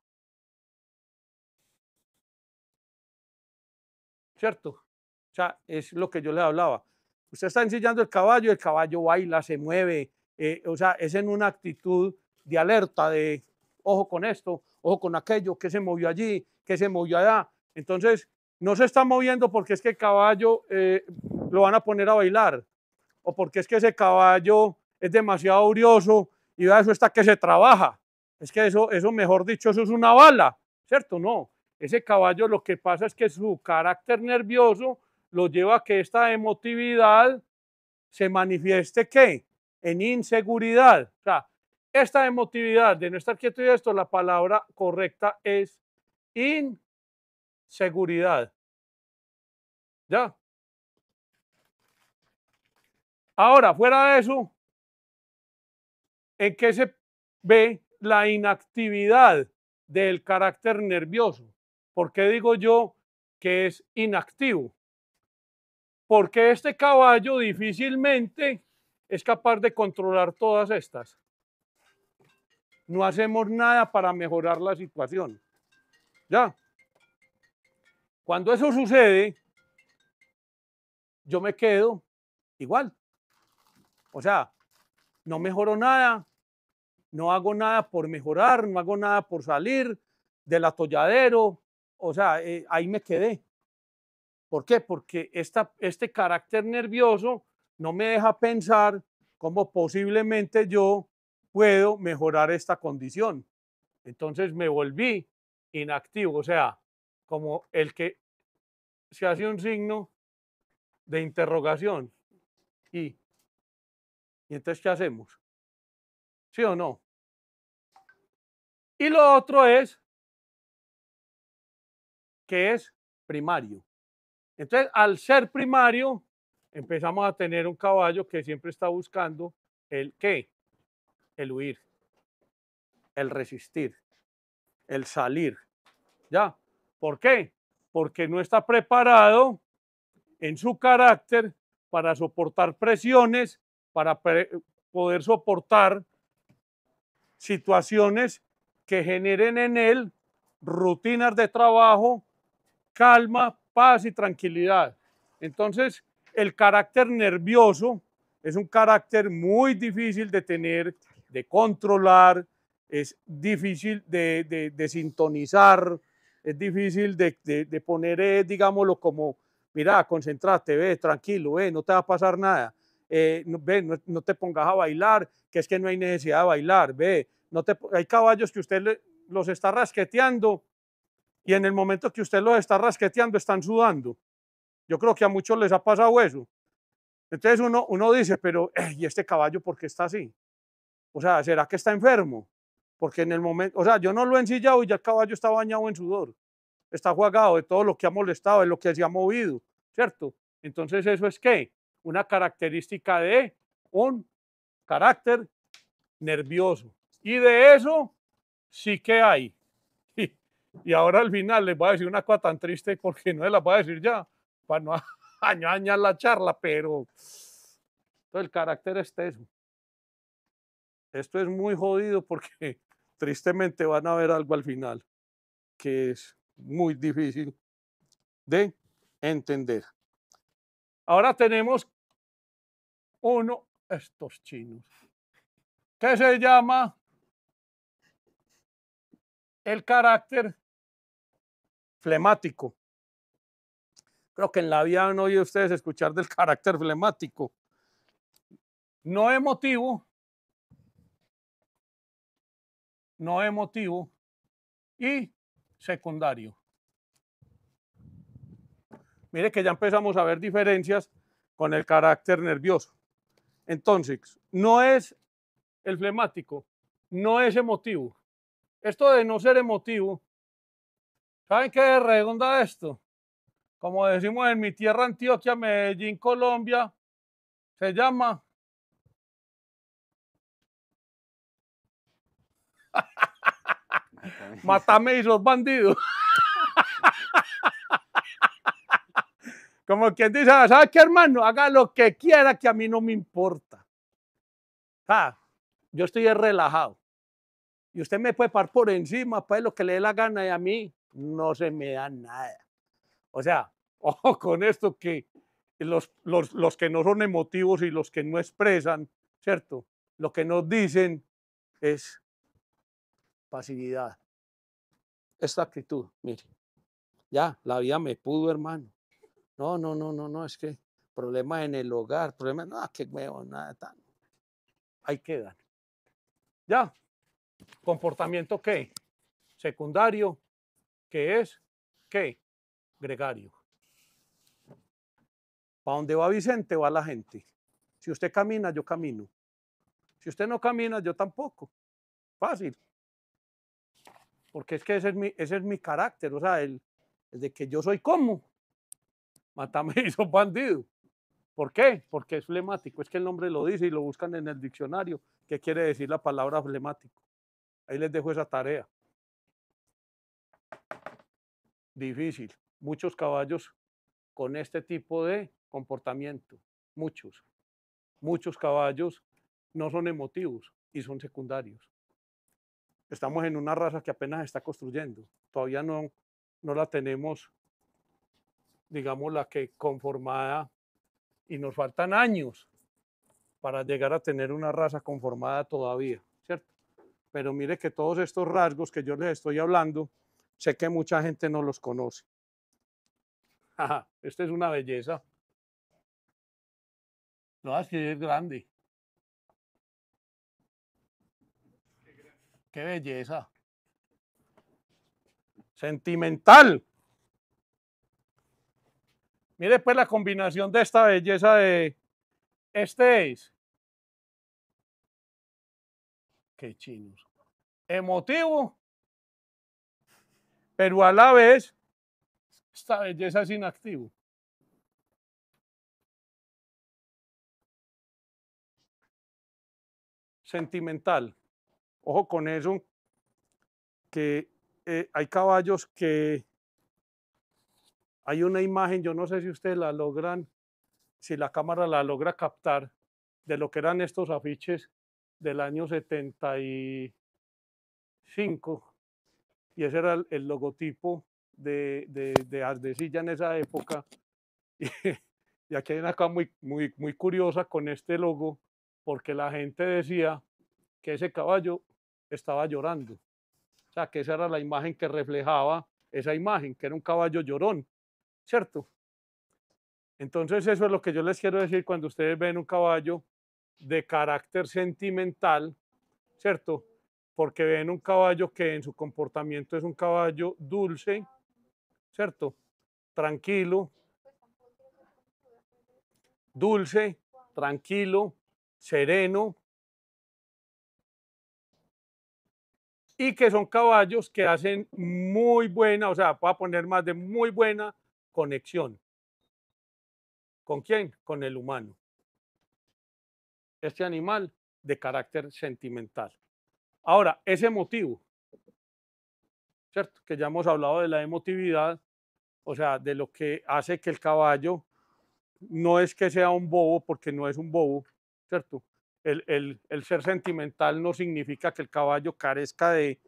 ¿Cierto? O sea, es lo que yo le hablaba. Usted está ensillando el caballo, el caballo baila, se mueve, eh, o sea, es en una actitud de alerta, de ojo con esto, ojo con aquello, que se movió allí, que se movió allá. Entonces, no se está moviendo porque es que el caballo eh, lo van a poner a bailar, o porque es que ese caballo es demasiado orioso y eso está que se trabaja. Es que eso, eso, mejor dicho, eso es una bala, ¿cierto? No, ese caballo lo que pasa es que su carácter nervioso lo lleva a que esta emotividad se manifieste, ¿qué? En inseguridad. O sea, esta emotividad de no estar quieto y esto, la palabra correcta es inseguridad. ¿Ya? Ahora, fuera de eso, ¿en qué se ve la inactividad del carácter nervioso? ¿Por qué digo yo que es inactivo? Porque este caballo difícilmente es capaz de controlar todas estas no hacemos nada para mejorar la situación. ¿Ya? Cuando eso sucede, yo me quedo igual. O sea, no mejoro nada, no hago nada por mejorar, no hago nada por salir del atolladero. O sea, eh, ahí me quedé. ¿Por qué? Porque este carácter nervioso no me deja pensar cómo posiblemente yo puedo mejorar esta condición. Entonces me volví inactivo, o sea, como el que se hace un signo de interrogación. ¿Y, entonces qué hacemos? ¿Sí o no? Y lo otro es que es primario. Entonces, al ser primario, empezamos a tener un caballo que siempre está buscando el qué, el huir, el resistir, el salir. ¿Ya? ¿Por qué? Porque no está preparado en su carácter para soportar presiones, para poder soportar situaciones que generen en él rutinas de trabajo, calma, paz y tranquilidad. Entonces, el carácter nervioso es un carácter muy difícil de tener de controlar, es difícil de, sintonizar, es difícil de, de, poner, eh, digámoslo, como, mira, concentrate, ve, tranquilo, ve, no te va a pasar nada, eh, no, ve, no, te pongas a bailar, que es que no hay necesidad de bailar, ve, no te, hay caballos que usted los está rasqueteando y en el momento que usted los está rasqueteando están sudando. Yo creo que a muchos les ha pasado eso. Entonces uno, uno dice, pero, ¿y este caballo por qué está así? O sea, ¿será que está enfermo? Porque en el momento, o sea, yo no lo he ensillado y ya el caballo está bañado en sudor, está jugado de todo lo que ha molestado, de lo que se ha movido, ¿cierto? Entonces, ¿eso es qué? Una característica de un carácter nervioso. Y de eso sí que hay. (laughs) Y, ahora al final les voy a decir una cosa tan triste porque no se la voy a decir ya, para no (laughs) añañar la charla, pero el carácter es eso. Esto es muy jodido porque (laughs) tristemente van a ver algo al final que es muy difícil de entender. Ahora tenemos uno, estos chinos, que se llama el carácter flemático. Creo que en la vida han oído ustedes escuchar del carácter flemático. No emotivo, no emotivo y secundario. Mire que ya empezamos a ver diferencias con el carácter nervioso. Entonces, no es el flemático, no es emotivo. Esto de no ser emotivo, ¿saben qué redonda esto? Como decimos en mi tierra Antioquia, Medellín, Colombia, se llama Matame y sos bandido. Como quien dice, ¿sabes qué, hermano? Haga lo que quiera, que a mí no me importa. yo estoy relajado. Y usted me puede par por encima, puede lo que le dé la gana y a mí no se me da nada. O sea, (laughs) ojo con esto que los, los, los que no son emotivos y los que no expresan, ¿cierto? Lo que nos dicen es, pasividad. Esta actitud, mire, ya, la vida me pudo, hermano. No, no, no, no, no, es que problema en el hogar, problema... no, qué huevo, nada tan. Ahí quedan. Ya, comportamiento qué? Secundario, ¿Qué es qué? Gregario. ¿Para dónde va Vicente? Va la gente. Si usted camina, yo camino. Si usted no camina, yo tampoco. Fácil porque es que ese es mi, ese es mi carácter, o sea, el, de que yo soy como, matame (laughs) y son bandido. ¿Por qué? Porque es flemático, es que el nombre lo dice y lo buscan en el diccionario, ¿Qué quiere decir la palabra flemático. Ahí les dejo esa tarea. Difícil. Muchos caballos con este tipo de comportamiento, muchos. Muchos caballos no son emotivos y son secundarios. Estamos en una raza que apenas está construyendo. Todavía no, no la tenemos, digamos, la que conformada y nos faltan años para llegar a tener una raza conformada todavía, ¿cierto? Pero mire que todos estos rasgos que yo les estoy hablando, sé que mucha gente no los conoce. esta es una belleza. No, es que es grande. Qué belleza. Sentimental. Mire pues la combinación de esta belleza de este Qué chinos. Emotivo. Pero a la vez, esta belleza es inactivo. Sentimental. Ojo con eso, que eh, hay caballos que hay una imagen, yo no sé si ustedes la logran, si la cámara la logra captar, de lo que eran estos afiches del año 75. Y ese era el, logotipo de, de, de en esa época. (laughs) Y, y, aquí hay una cosa muy, muy, muy curiosa con este logo, porque la gente decía que ese caballo estaba llorando. O sea, que esa era la imagen que reflejaba esa imagen, que era un caballo llorón, ¿cierto? Entonces eso es lo que yo les quiero decir cuando ustedes ven un caballo de carácter sentimental, ¿cierto? Porque ven un caballo que en su comportamiento es un caballo dulce, ¿cierto? Tranquilo, dulce, tranquilo, sereno, y que son caballos que hacen muy buena, o sea, voy a poner más de muy buena conexión. ¿Con quién? Con el humano. Este animal de carácter sentimental. Ahora, ese motivo, ¿cierto? Que ya hemos hablado de la emotividad, o sea, de lo que hace que el caballo no es que sea un bobo, porque no es un bobo, ¿cierto? el, ser sentimental no significa que el caballo carezca de,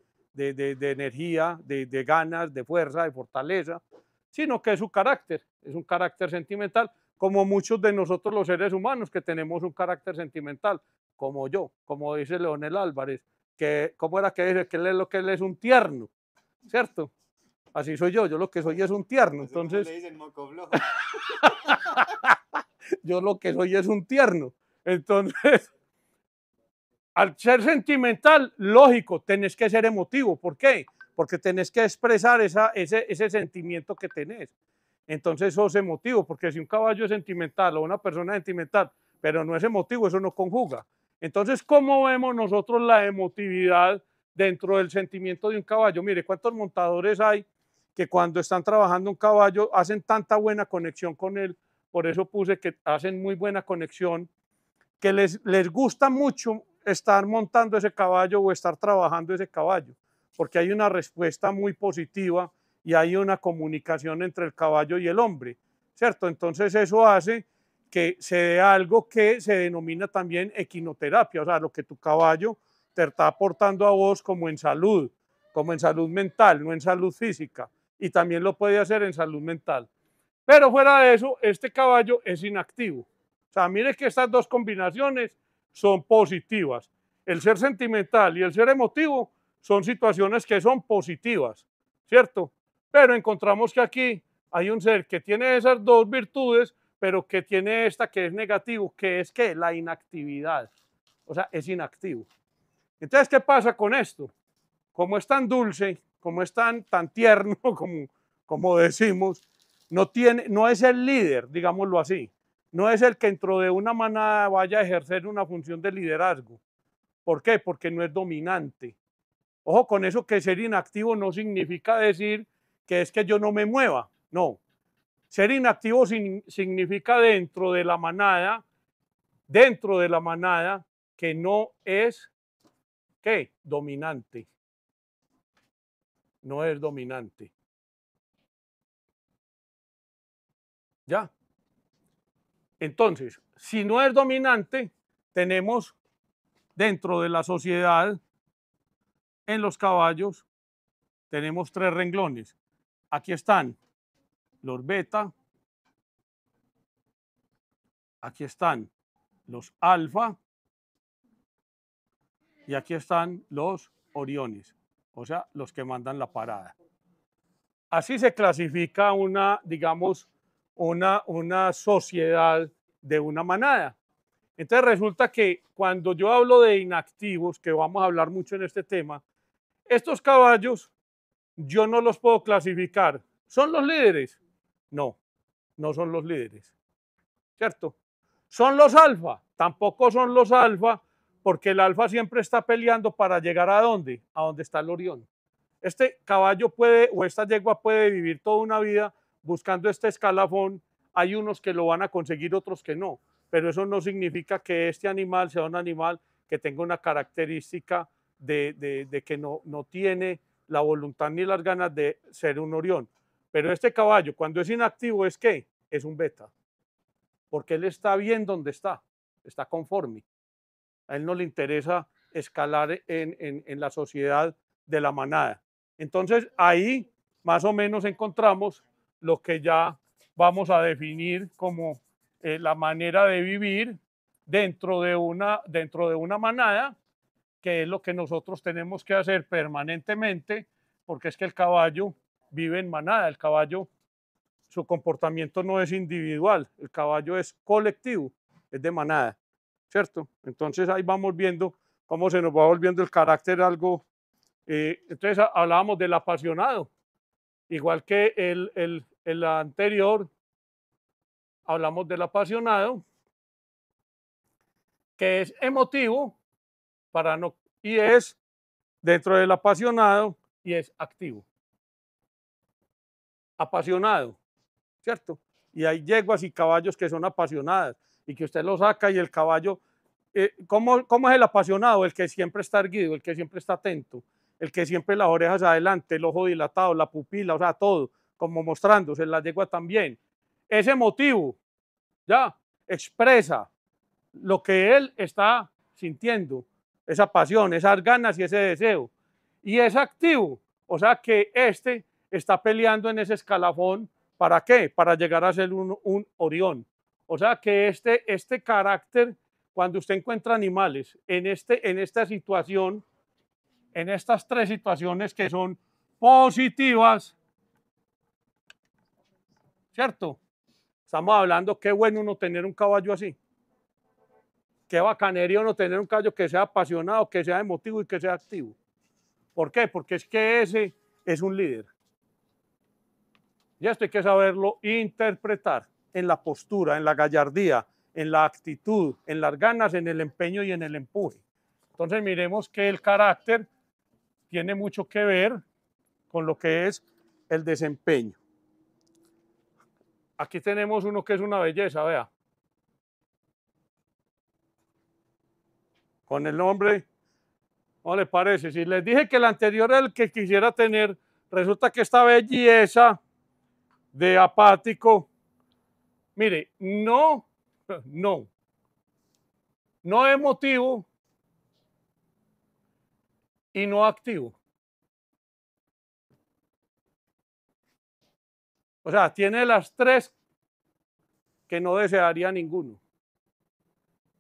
energía, de, ganas, de fuerza, de fortaleza, sino que es su carácter, es un carácter sentimental, como muchos de nosotros los seres humanos que tenemos un carácter sentimental, como yo, como dice Leonel Álvarez, que, ¿cómo era que dice? Que él es lo que él es un tierno, ¿cierto? Así soy yo, yo lo que soy es un tierno, entonces... (laughs) yo lo que soy es un tierno, entonces al ser sentimental, lógico, tenés que ser emotivo. ¿Por qué? Porque tenés que expresar ese, sentimiento que tenés. Entonces sos emotivo, porque si un caballo es sentimental o una persona es sentimental, pero no es emotivo, eso no conjuga. Entonces, ¿cómo vemos nosotros la emotividad dentro del sentimiento de un caballo? Mire, ¿cuántos montadores hay que cuando están trabajando un caballo hacen tanta buena conexión con él? Por eso puse que hacen muy buena conexión, que les gusta mucho estar montando ese caballo o estar trabajando ese caballo, porque hay una respuesta muy positiva y hay una comunicación entre el caballo y el hombre, ¿cierto? Entonces eso hace que se dé algo que se denomina también equinoterapia, o sea, lo que tu caballo te está aportando a vos como en salud, como en salud mental, no en salud física, y también lo puede hacer en salud mental. Pero fuera de eso, este caballo es inactivo. O sea, mire que estas dos combinaciones son positivas. El ser sentimental y el ser emotivo son situaciones que son positivas, ¿cierto? Pero encontramos que aquí hay un ser que tiene esas dos virtudes, pero que tiene esta que es negativo, que es que la inactividad, o sea, es inactivo. Entonces, ¿qué pasa con esto? Como es tan dulce, como es tan, tan tierno, (laughs) como, como decimos, no, tiene, no es el líder, digámoslo así no es el que dentro de una manada vaya a ejercer una función de liderazgo. ¿Por qué? Porque no es dominante. Ojo con eso que ser inactivo no significa decir que es que yo no me mueva. No. Ser inactivo significa dentro de la manada, dentro de la manada, que no es, ¿qué? Dominante. No es dominante. ¿Ya? Entonces, si no es dominante, tenemos dentro de la sociedad, en los caballos, tenemos tres renglones. Aquí están los beta, aquí están los alfa y aquí están los oriones, o sea, los que mandan la parada. Así se clasifica una, digamos, una, sociedad de una manada. Entonces resulta que cuando yo hablo de inactivos, que vamos a hablar mucho en este tema, estos caballos yo no los puedo clasificar. ¿Son los líderes? No, no son los líderes. ¿Cierto? ¿Son los alfa? Tampoco son los alfa, porque el alfa siempre está peleando para llegar a dónde? A donde está el orión. Este caballo puede, o esta yegua puede vivir toda una vida buscando este escalafón, hay unos que lo van a conseguir, otros que no. Pero eso no significa que este animal sea un animal que tenga una característica de, que no, no tiene la voluntad ni las ganas de ser un orión. Pero este caballo, cuando es inactivo, ¿es qué? Es un beta. Porque él está bien donde está, está conforme. A él no le interesa escalar en, en, en la sociedad de la manada. Entonces ahí más o menos encontramos lo que ya vamos a definir como eh, la manera de vivir dentro de, una, dentro de una manada, que es lo que nosotros tenemos que hacer permanentemente, porque es que el caballo vive en manada, el caballo, su comportamiento no es individual, el caballo es colectivo, es de manada, ¿cierto? Entonces ahí vamos viendo cómo se nos va volviendo el carácter algo. Eh, entonces hablábamos del apasionado, igual que el, el, en la anterior hablamos del apasionado, que es emotivo para no, y es dentro del apasionado y es activo. Apasionado, ¿cierto? Y hay yeguas y caballos que son apasionadas y que usted lo saca y el caballo, eh, ¿cómo, ¿cómo, es el apasionado? El que siempre está erguido, el que siempre está atento, el que siempre las orejas adelante, el ojo dilatado, la pupila, o sea, todo como mostrándose, la yegua también. Ese motivo, ya, expresa lo que él está sintiendo, esa pasión, esas ganas y ese deseo. Y es activo, o sea que este está peleando en ese escalafón, ¿para qué? Para llegar a ser un, orión. O sea que este, este carácter, cuando usted encuentra animales en, este, en esta situación, en estas tres situaciones que son positivas, ¿cierto? Estamos hablando, qué bueno uno tener un caballo así. Qué bacanería uno tener un caballo que sea apasionado, que sea emotivo y que sea activo. ¿Por qué? Porque es que ese es un líder. Y esto hay que saberlo interpretar en la postura, en la gallardía, en la actitud, en las ganas, en el empeño y en el empuje. Entonces miremos que el carácter tiene mucho que ver con lo que es el desempeño. Aquí tenemos uno que es una belleza, vea. Con el nombre, ¿cómo le parece? Si les dije que el anterior era el que quisiera tener, resulta que esta belleza de apático, mire, no, no, no emotivo y no activo. O sea, tiene las tres que no desearía ninguno.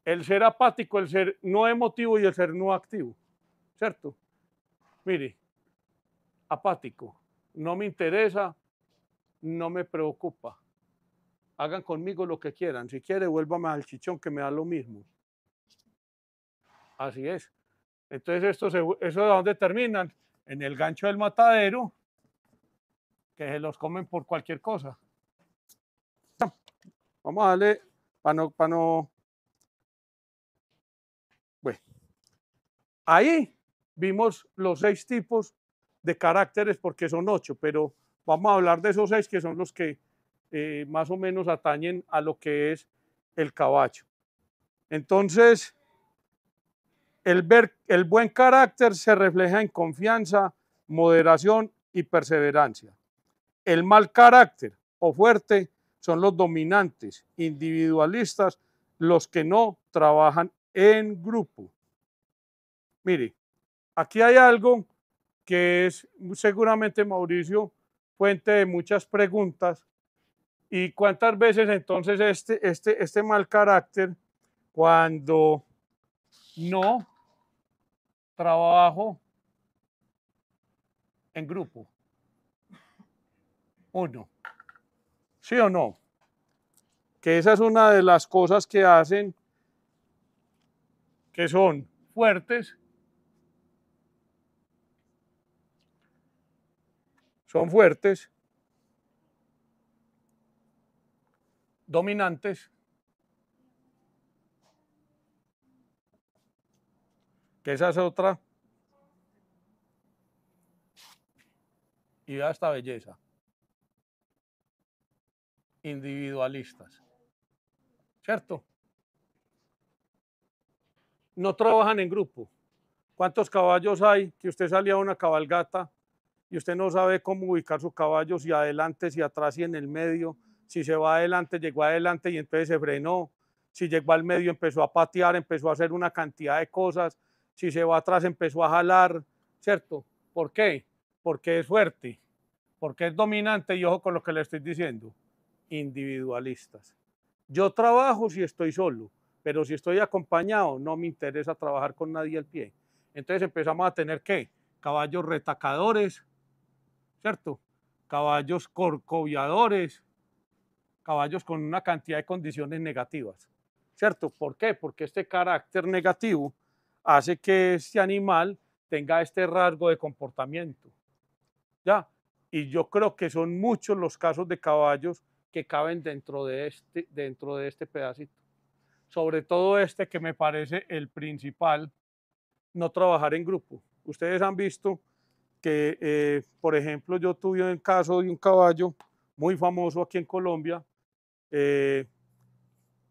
El ser apático, el ser no emotivo y el ser no activo. ¿Cierto? Mire, apático, no me interesa, no me preocupa. Hagan conmigo lo que quieran. Si quiere, vuélvame al chichón que me da lo mismo. Así es. Entonces, esto ¿eso de dónde terminan? En el gancho del matadero que se los comen por cualquier cosa. Vamos a darle para no, Bueno, ahí vimos los seis tipos de caracteres porque son ocho, pero vamos a hablar de esos seis que son los que eh, más o menos atañen a lo que es el caballo. Entonces, el, el buen carácter se refleja en confianza, moderación y perseverancia. El mal carácter o fuerte son los dominantes, individualistas, los que no trabajan en grupo. Mire, aquí hay algo que es seguramente Mauricio fuente de muchas preguntas y cuántas veces entonces este, este, este mal carácter cuando no trabajo en grupo uno. ¿Sí o no? Que esa es una de las cosas que hacen que son fuertes. Son fuertes. Dominantes. Que esa es otra. Y da esta belleza individualistas. ¿Cierto? No trabajan en grupo. ¿Cuántos caballos hay que usted salía a una cabalgata y usted no sabe cómo ubicar sus caballos, si adelante, si atrás, y en el medio, si se va adelante, llegó adelante y entonces se frenó, si llegó al medio empezó a patear, empezó a hacer una cantidad de cosas, si se va atrás empezó a jalar, ¿cierto? ¿Por qué? Porque es fuerte, porque es dominante y ojo con lo que le estoy diciendo individualistas. Yo trabajo si estoy solo, pero si estoy acompañado no me interesa trabajar con nadie al pie. Entonces empezamos a tener que caballos retacadores, ¿cierto? Caballos corcoviadores, caballos con una cantidad de condiciones negativas, ¿cierto? ¿Por qué? Porque este carácter negativo hace que este animal tenga este rasgo de comportamiento, ¿ya? Y yo creo que son muchos los casos de caballos que caben dentro de este, dentro de este pedacito. Sobre todo este que me parece el principal, no trabajar en grupo. Ustedes han visto que, eh, por ejemplo, yo tuve el caso de un caballo muy famoso aquí en Colombia, eh,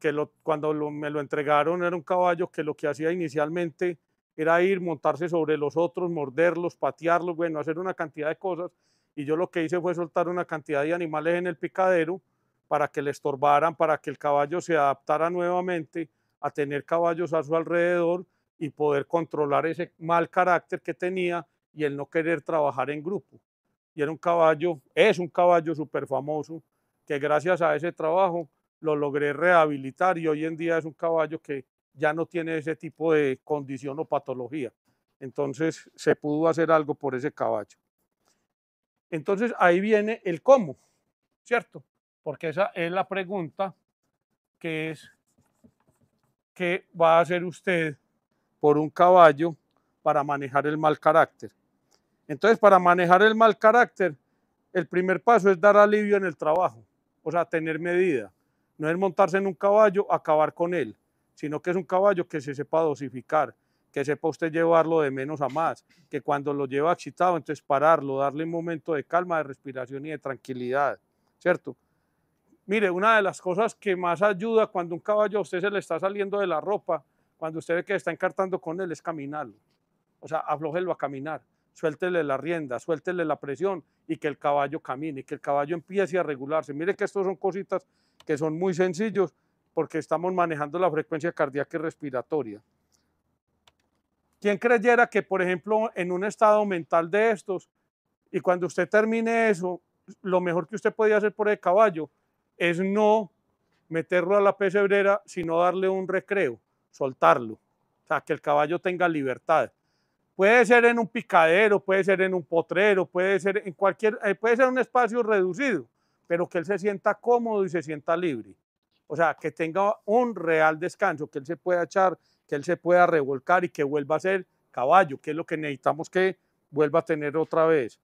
que cuando me lo entregaron era un caballo que lo que hacía inicialmente era ir, montarse sobre los otros, morderlos, patearlos, bueno, hacer una cantidad de cosas. Y yo lo que hice fue soltar una cantidad de animales en el picadero para que le estorbaran, para que el caballo se adaptara nuevamente a tener caballos a su alrededor y poder controlar ese mal carácter que tenía y el no querer trabajar en grupo. Y era un caballo, es un caballo súper famoso, que gracias a ese trabajo lo logré rehabilitar y hoy en día es un caballo que ya no tiene ese tipo de condición o patología. Entonces se pudo hacer algo por ese caballo. Entonces ahí viene el cómo, ¿cierto? porque esa es la pregunta que es, ¿qué va a hacer usted por un caballo para manejar el mal carácter? Entonces, para manejar el mal carácter, el primer paso es dar alivio en el trabajo, o sea, tener medida. No es montarse en un caballo, acabar con él, sino que es un caballo que se sepa dosificar, que sepa usted llevarlo de menos a más, que cuando lo lleva excitado, entonces pararlo, darle un momento de calma, de respiración y de tranquilidad, ¿cierto? Mire, una de las cosas que más ayuda cuando un caballo a usted se le está saliendo de la ropa, cuando usted ve que está encartando con él, es caminarlo. O sea, aflójelo a caminar, suéltele la rienda, suéltele la presión y que el caballo camine, y que el caballo empiece a regularse. Mire que estas son cositas que son muy sencillos porque estamos manejando la frecuencia cardíaca y respiratoria. ¿Quién creyera que, por ejemplo, en un estado mental de estos, y cuando usted termine eso, lo mejor que usted podía hacer por el caballo es no meterlo a la pesebrera, sino darle un recreo, soltarlo, o sea, que el caballo tenga libertad. Puede ser en un picadero, puede ser en un potrero, puede ser en cualquier, eh, puede ser un espacio reducido, pero que él se sienta cómodo y se sienta libre. O sea, que tenga un real descanso, que él se pueda echar, que él se pueda revolcar y que vuelva a ser caballo, que es lo que necesitamos que vuelva a tener otra vez.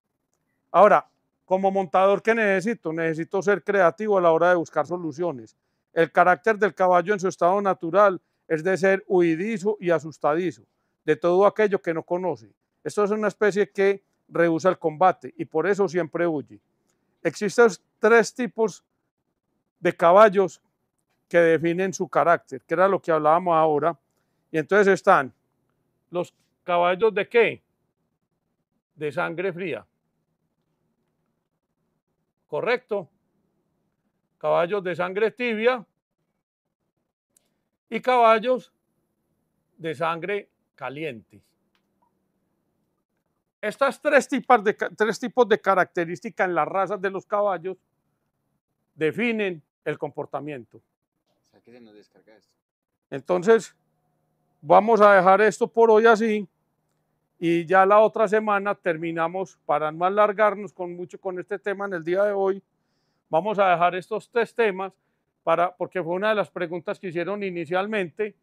Ahora, como montador, ¿qué necesito? Necesito ser creativo a la hora de buscar soluciones. El carácter del caballo en su estado natural es de ser huidizo y asustadizo, de todo aquello que no conoce. Esto es una especie que rehúsa el combate y por eso siempre huye. Existen tres tipos de caballos que definen su carácter, que era lo que hablábamos ahora. Y entonces están los caballos de qué? De sangre fría correcto. Caballos de sangre tibia y caballos de sangre caliente. Estas tres, tipos de, tres tipos de características en las razas de los caballos definen el comportamiento. Entonces, vamos a dejar esto por hoy así. Y ya la otra semana terminamos, para no alargarnos con mucho con este tema en el día de hoy, vamos a dejar estos tres temas, para, porque fue una de las preguntas que hicieron inicialmente,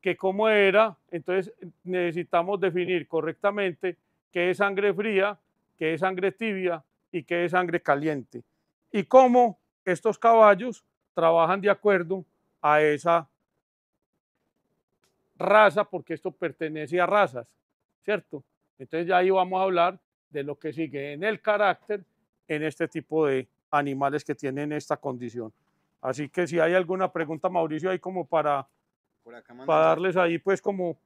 que cómo era, entonces necesitamos definir correctamente qué es sangre fría, qué es sangre tibia y qué es sangre caliente. Y cómo estos caballos trabajan de acuerdo a esa raza, porque esto pertenece a razas. ¿cierto? Entonces ya ahí vamos a hablar de lo que sigue en el carácter en este tipo de animales que tienen esta condición. Así que si hay alguna pregunta, Mauricio, ahí como para, para darles ahí pues como...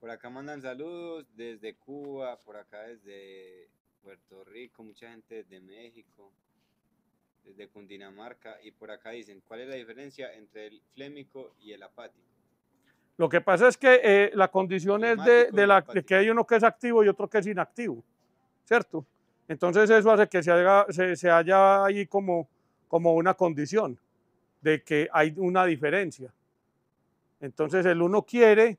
Por acá mandan saludos desde Cuba, por acá desde Puerto Rico, mucha gente desde México, desde Cundinamarca, y por acá dicen, ¿cuál es la diferencia entre el flémico y el apático? Lo que pasa es que eh, la condición es de, que hay uno que es activo y otro que es inactivo, ¿cierto? Entonces eso hace que se, se, haya ahí como, como una condición de que hay una diferencia. Entonces el uno quiere,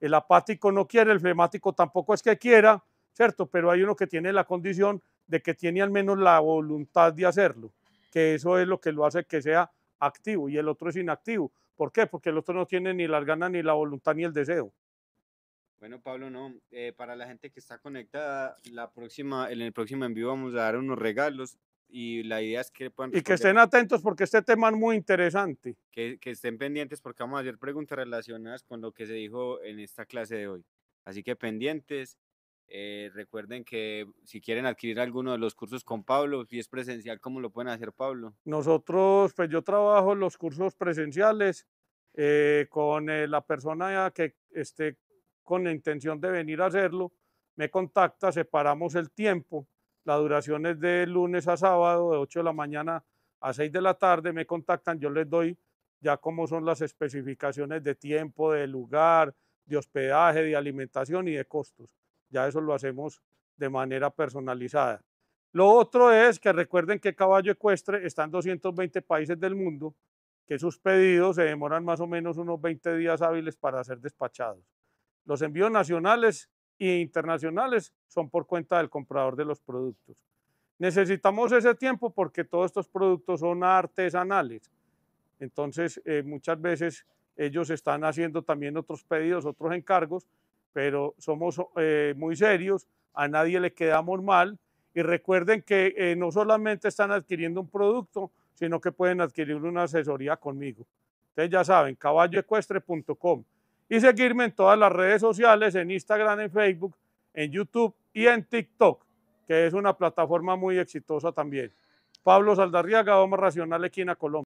el apático no quiere, el flemático tampoco es que quiera, ¿cierto? Pero hay uno que tiene la condición de que tiene al menos la voluntad de hacerlo, que eso es lo que lo hace que sea activo y el otro es inactivo. ¿Por qué? Porque el otro no tiene ni las ganas, ni la voluntad, ni el deseo. Bueno, Pablo, no. Eh, para la gente que está conectada, la próxima, en el próximo envío vamos a dar unos regalos y la idea es que puedan... Y que estén atentos porque este tema es muy interesante. Que, que estén pendientes porque vamos a hacer preguntas relacionadas con lo que se dijo en esta clase de hoy. Así que pendientes eh, recuerden que si quieren adquirir alguno de los cursos con Pablo, si es presencial, ¿cómo lo pueden hacer, Pablo? Nosotros, pues yo trabajo los cursos presenciales eh, con eh, la persona que esté con la intención de venir a hacerlo. Me contacta, separamos el tiempo. La duración es de lunes a sábado, de 8 de la mañana a 6 de la tarde. Me contactan, yo les doy ya cómo son las especificaciones de tiempo, de lugar, de hospedaje, de alimentación y de costos. Ya eso lo hacemos de manera personalizada. Lo otro es que recuerden que caballo ecuestre está en 220 países del mundo, que sus pedidos se demoran más o menos unos 20 días hábiles para ser despachados. Los envíos nacionales e internacionales son por cuenta del comprador de los productos. Necesitamos ese tiempo porque todos estos productos son artesanales. Entonces, eh, muchas veces ellos están haciendo también otros pedidos, otros encargos, pero somos eh, muy serios, a nadie le quedamos mal y recuerden que eh, no solamente están adquiriendo un producto, sino que pueden adquirir una asesoría conmigo. Ustedes ya saben, caballoecuestre.com y seguirme en todas las redes sociales, en Instagram, en Facebook, en YouTube y en TikTok, que es una plataforma muy exitosa también. Pablo Saldarriaga, Omar Racional, Equina, Colombia.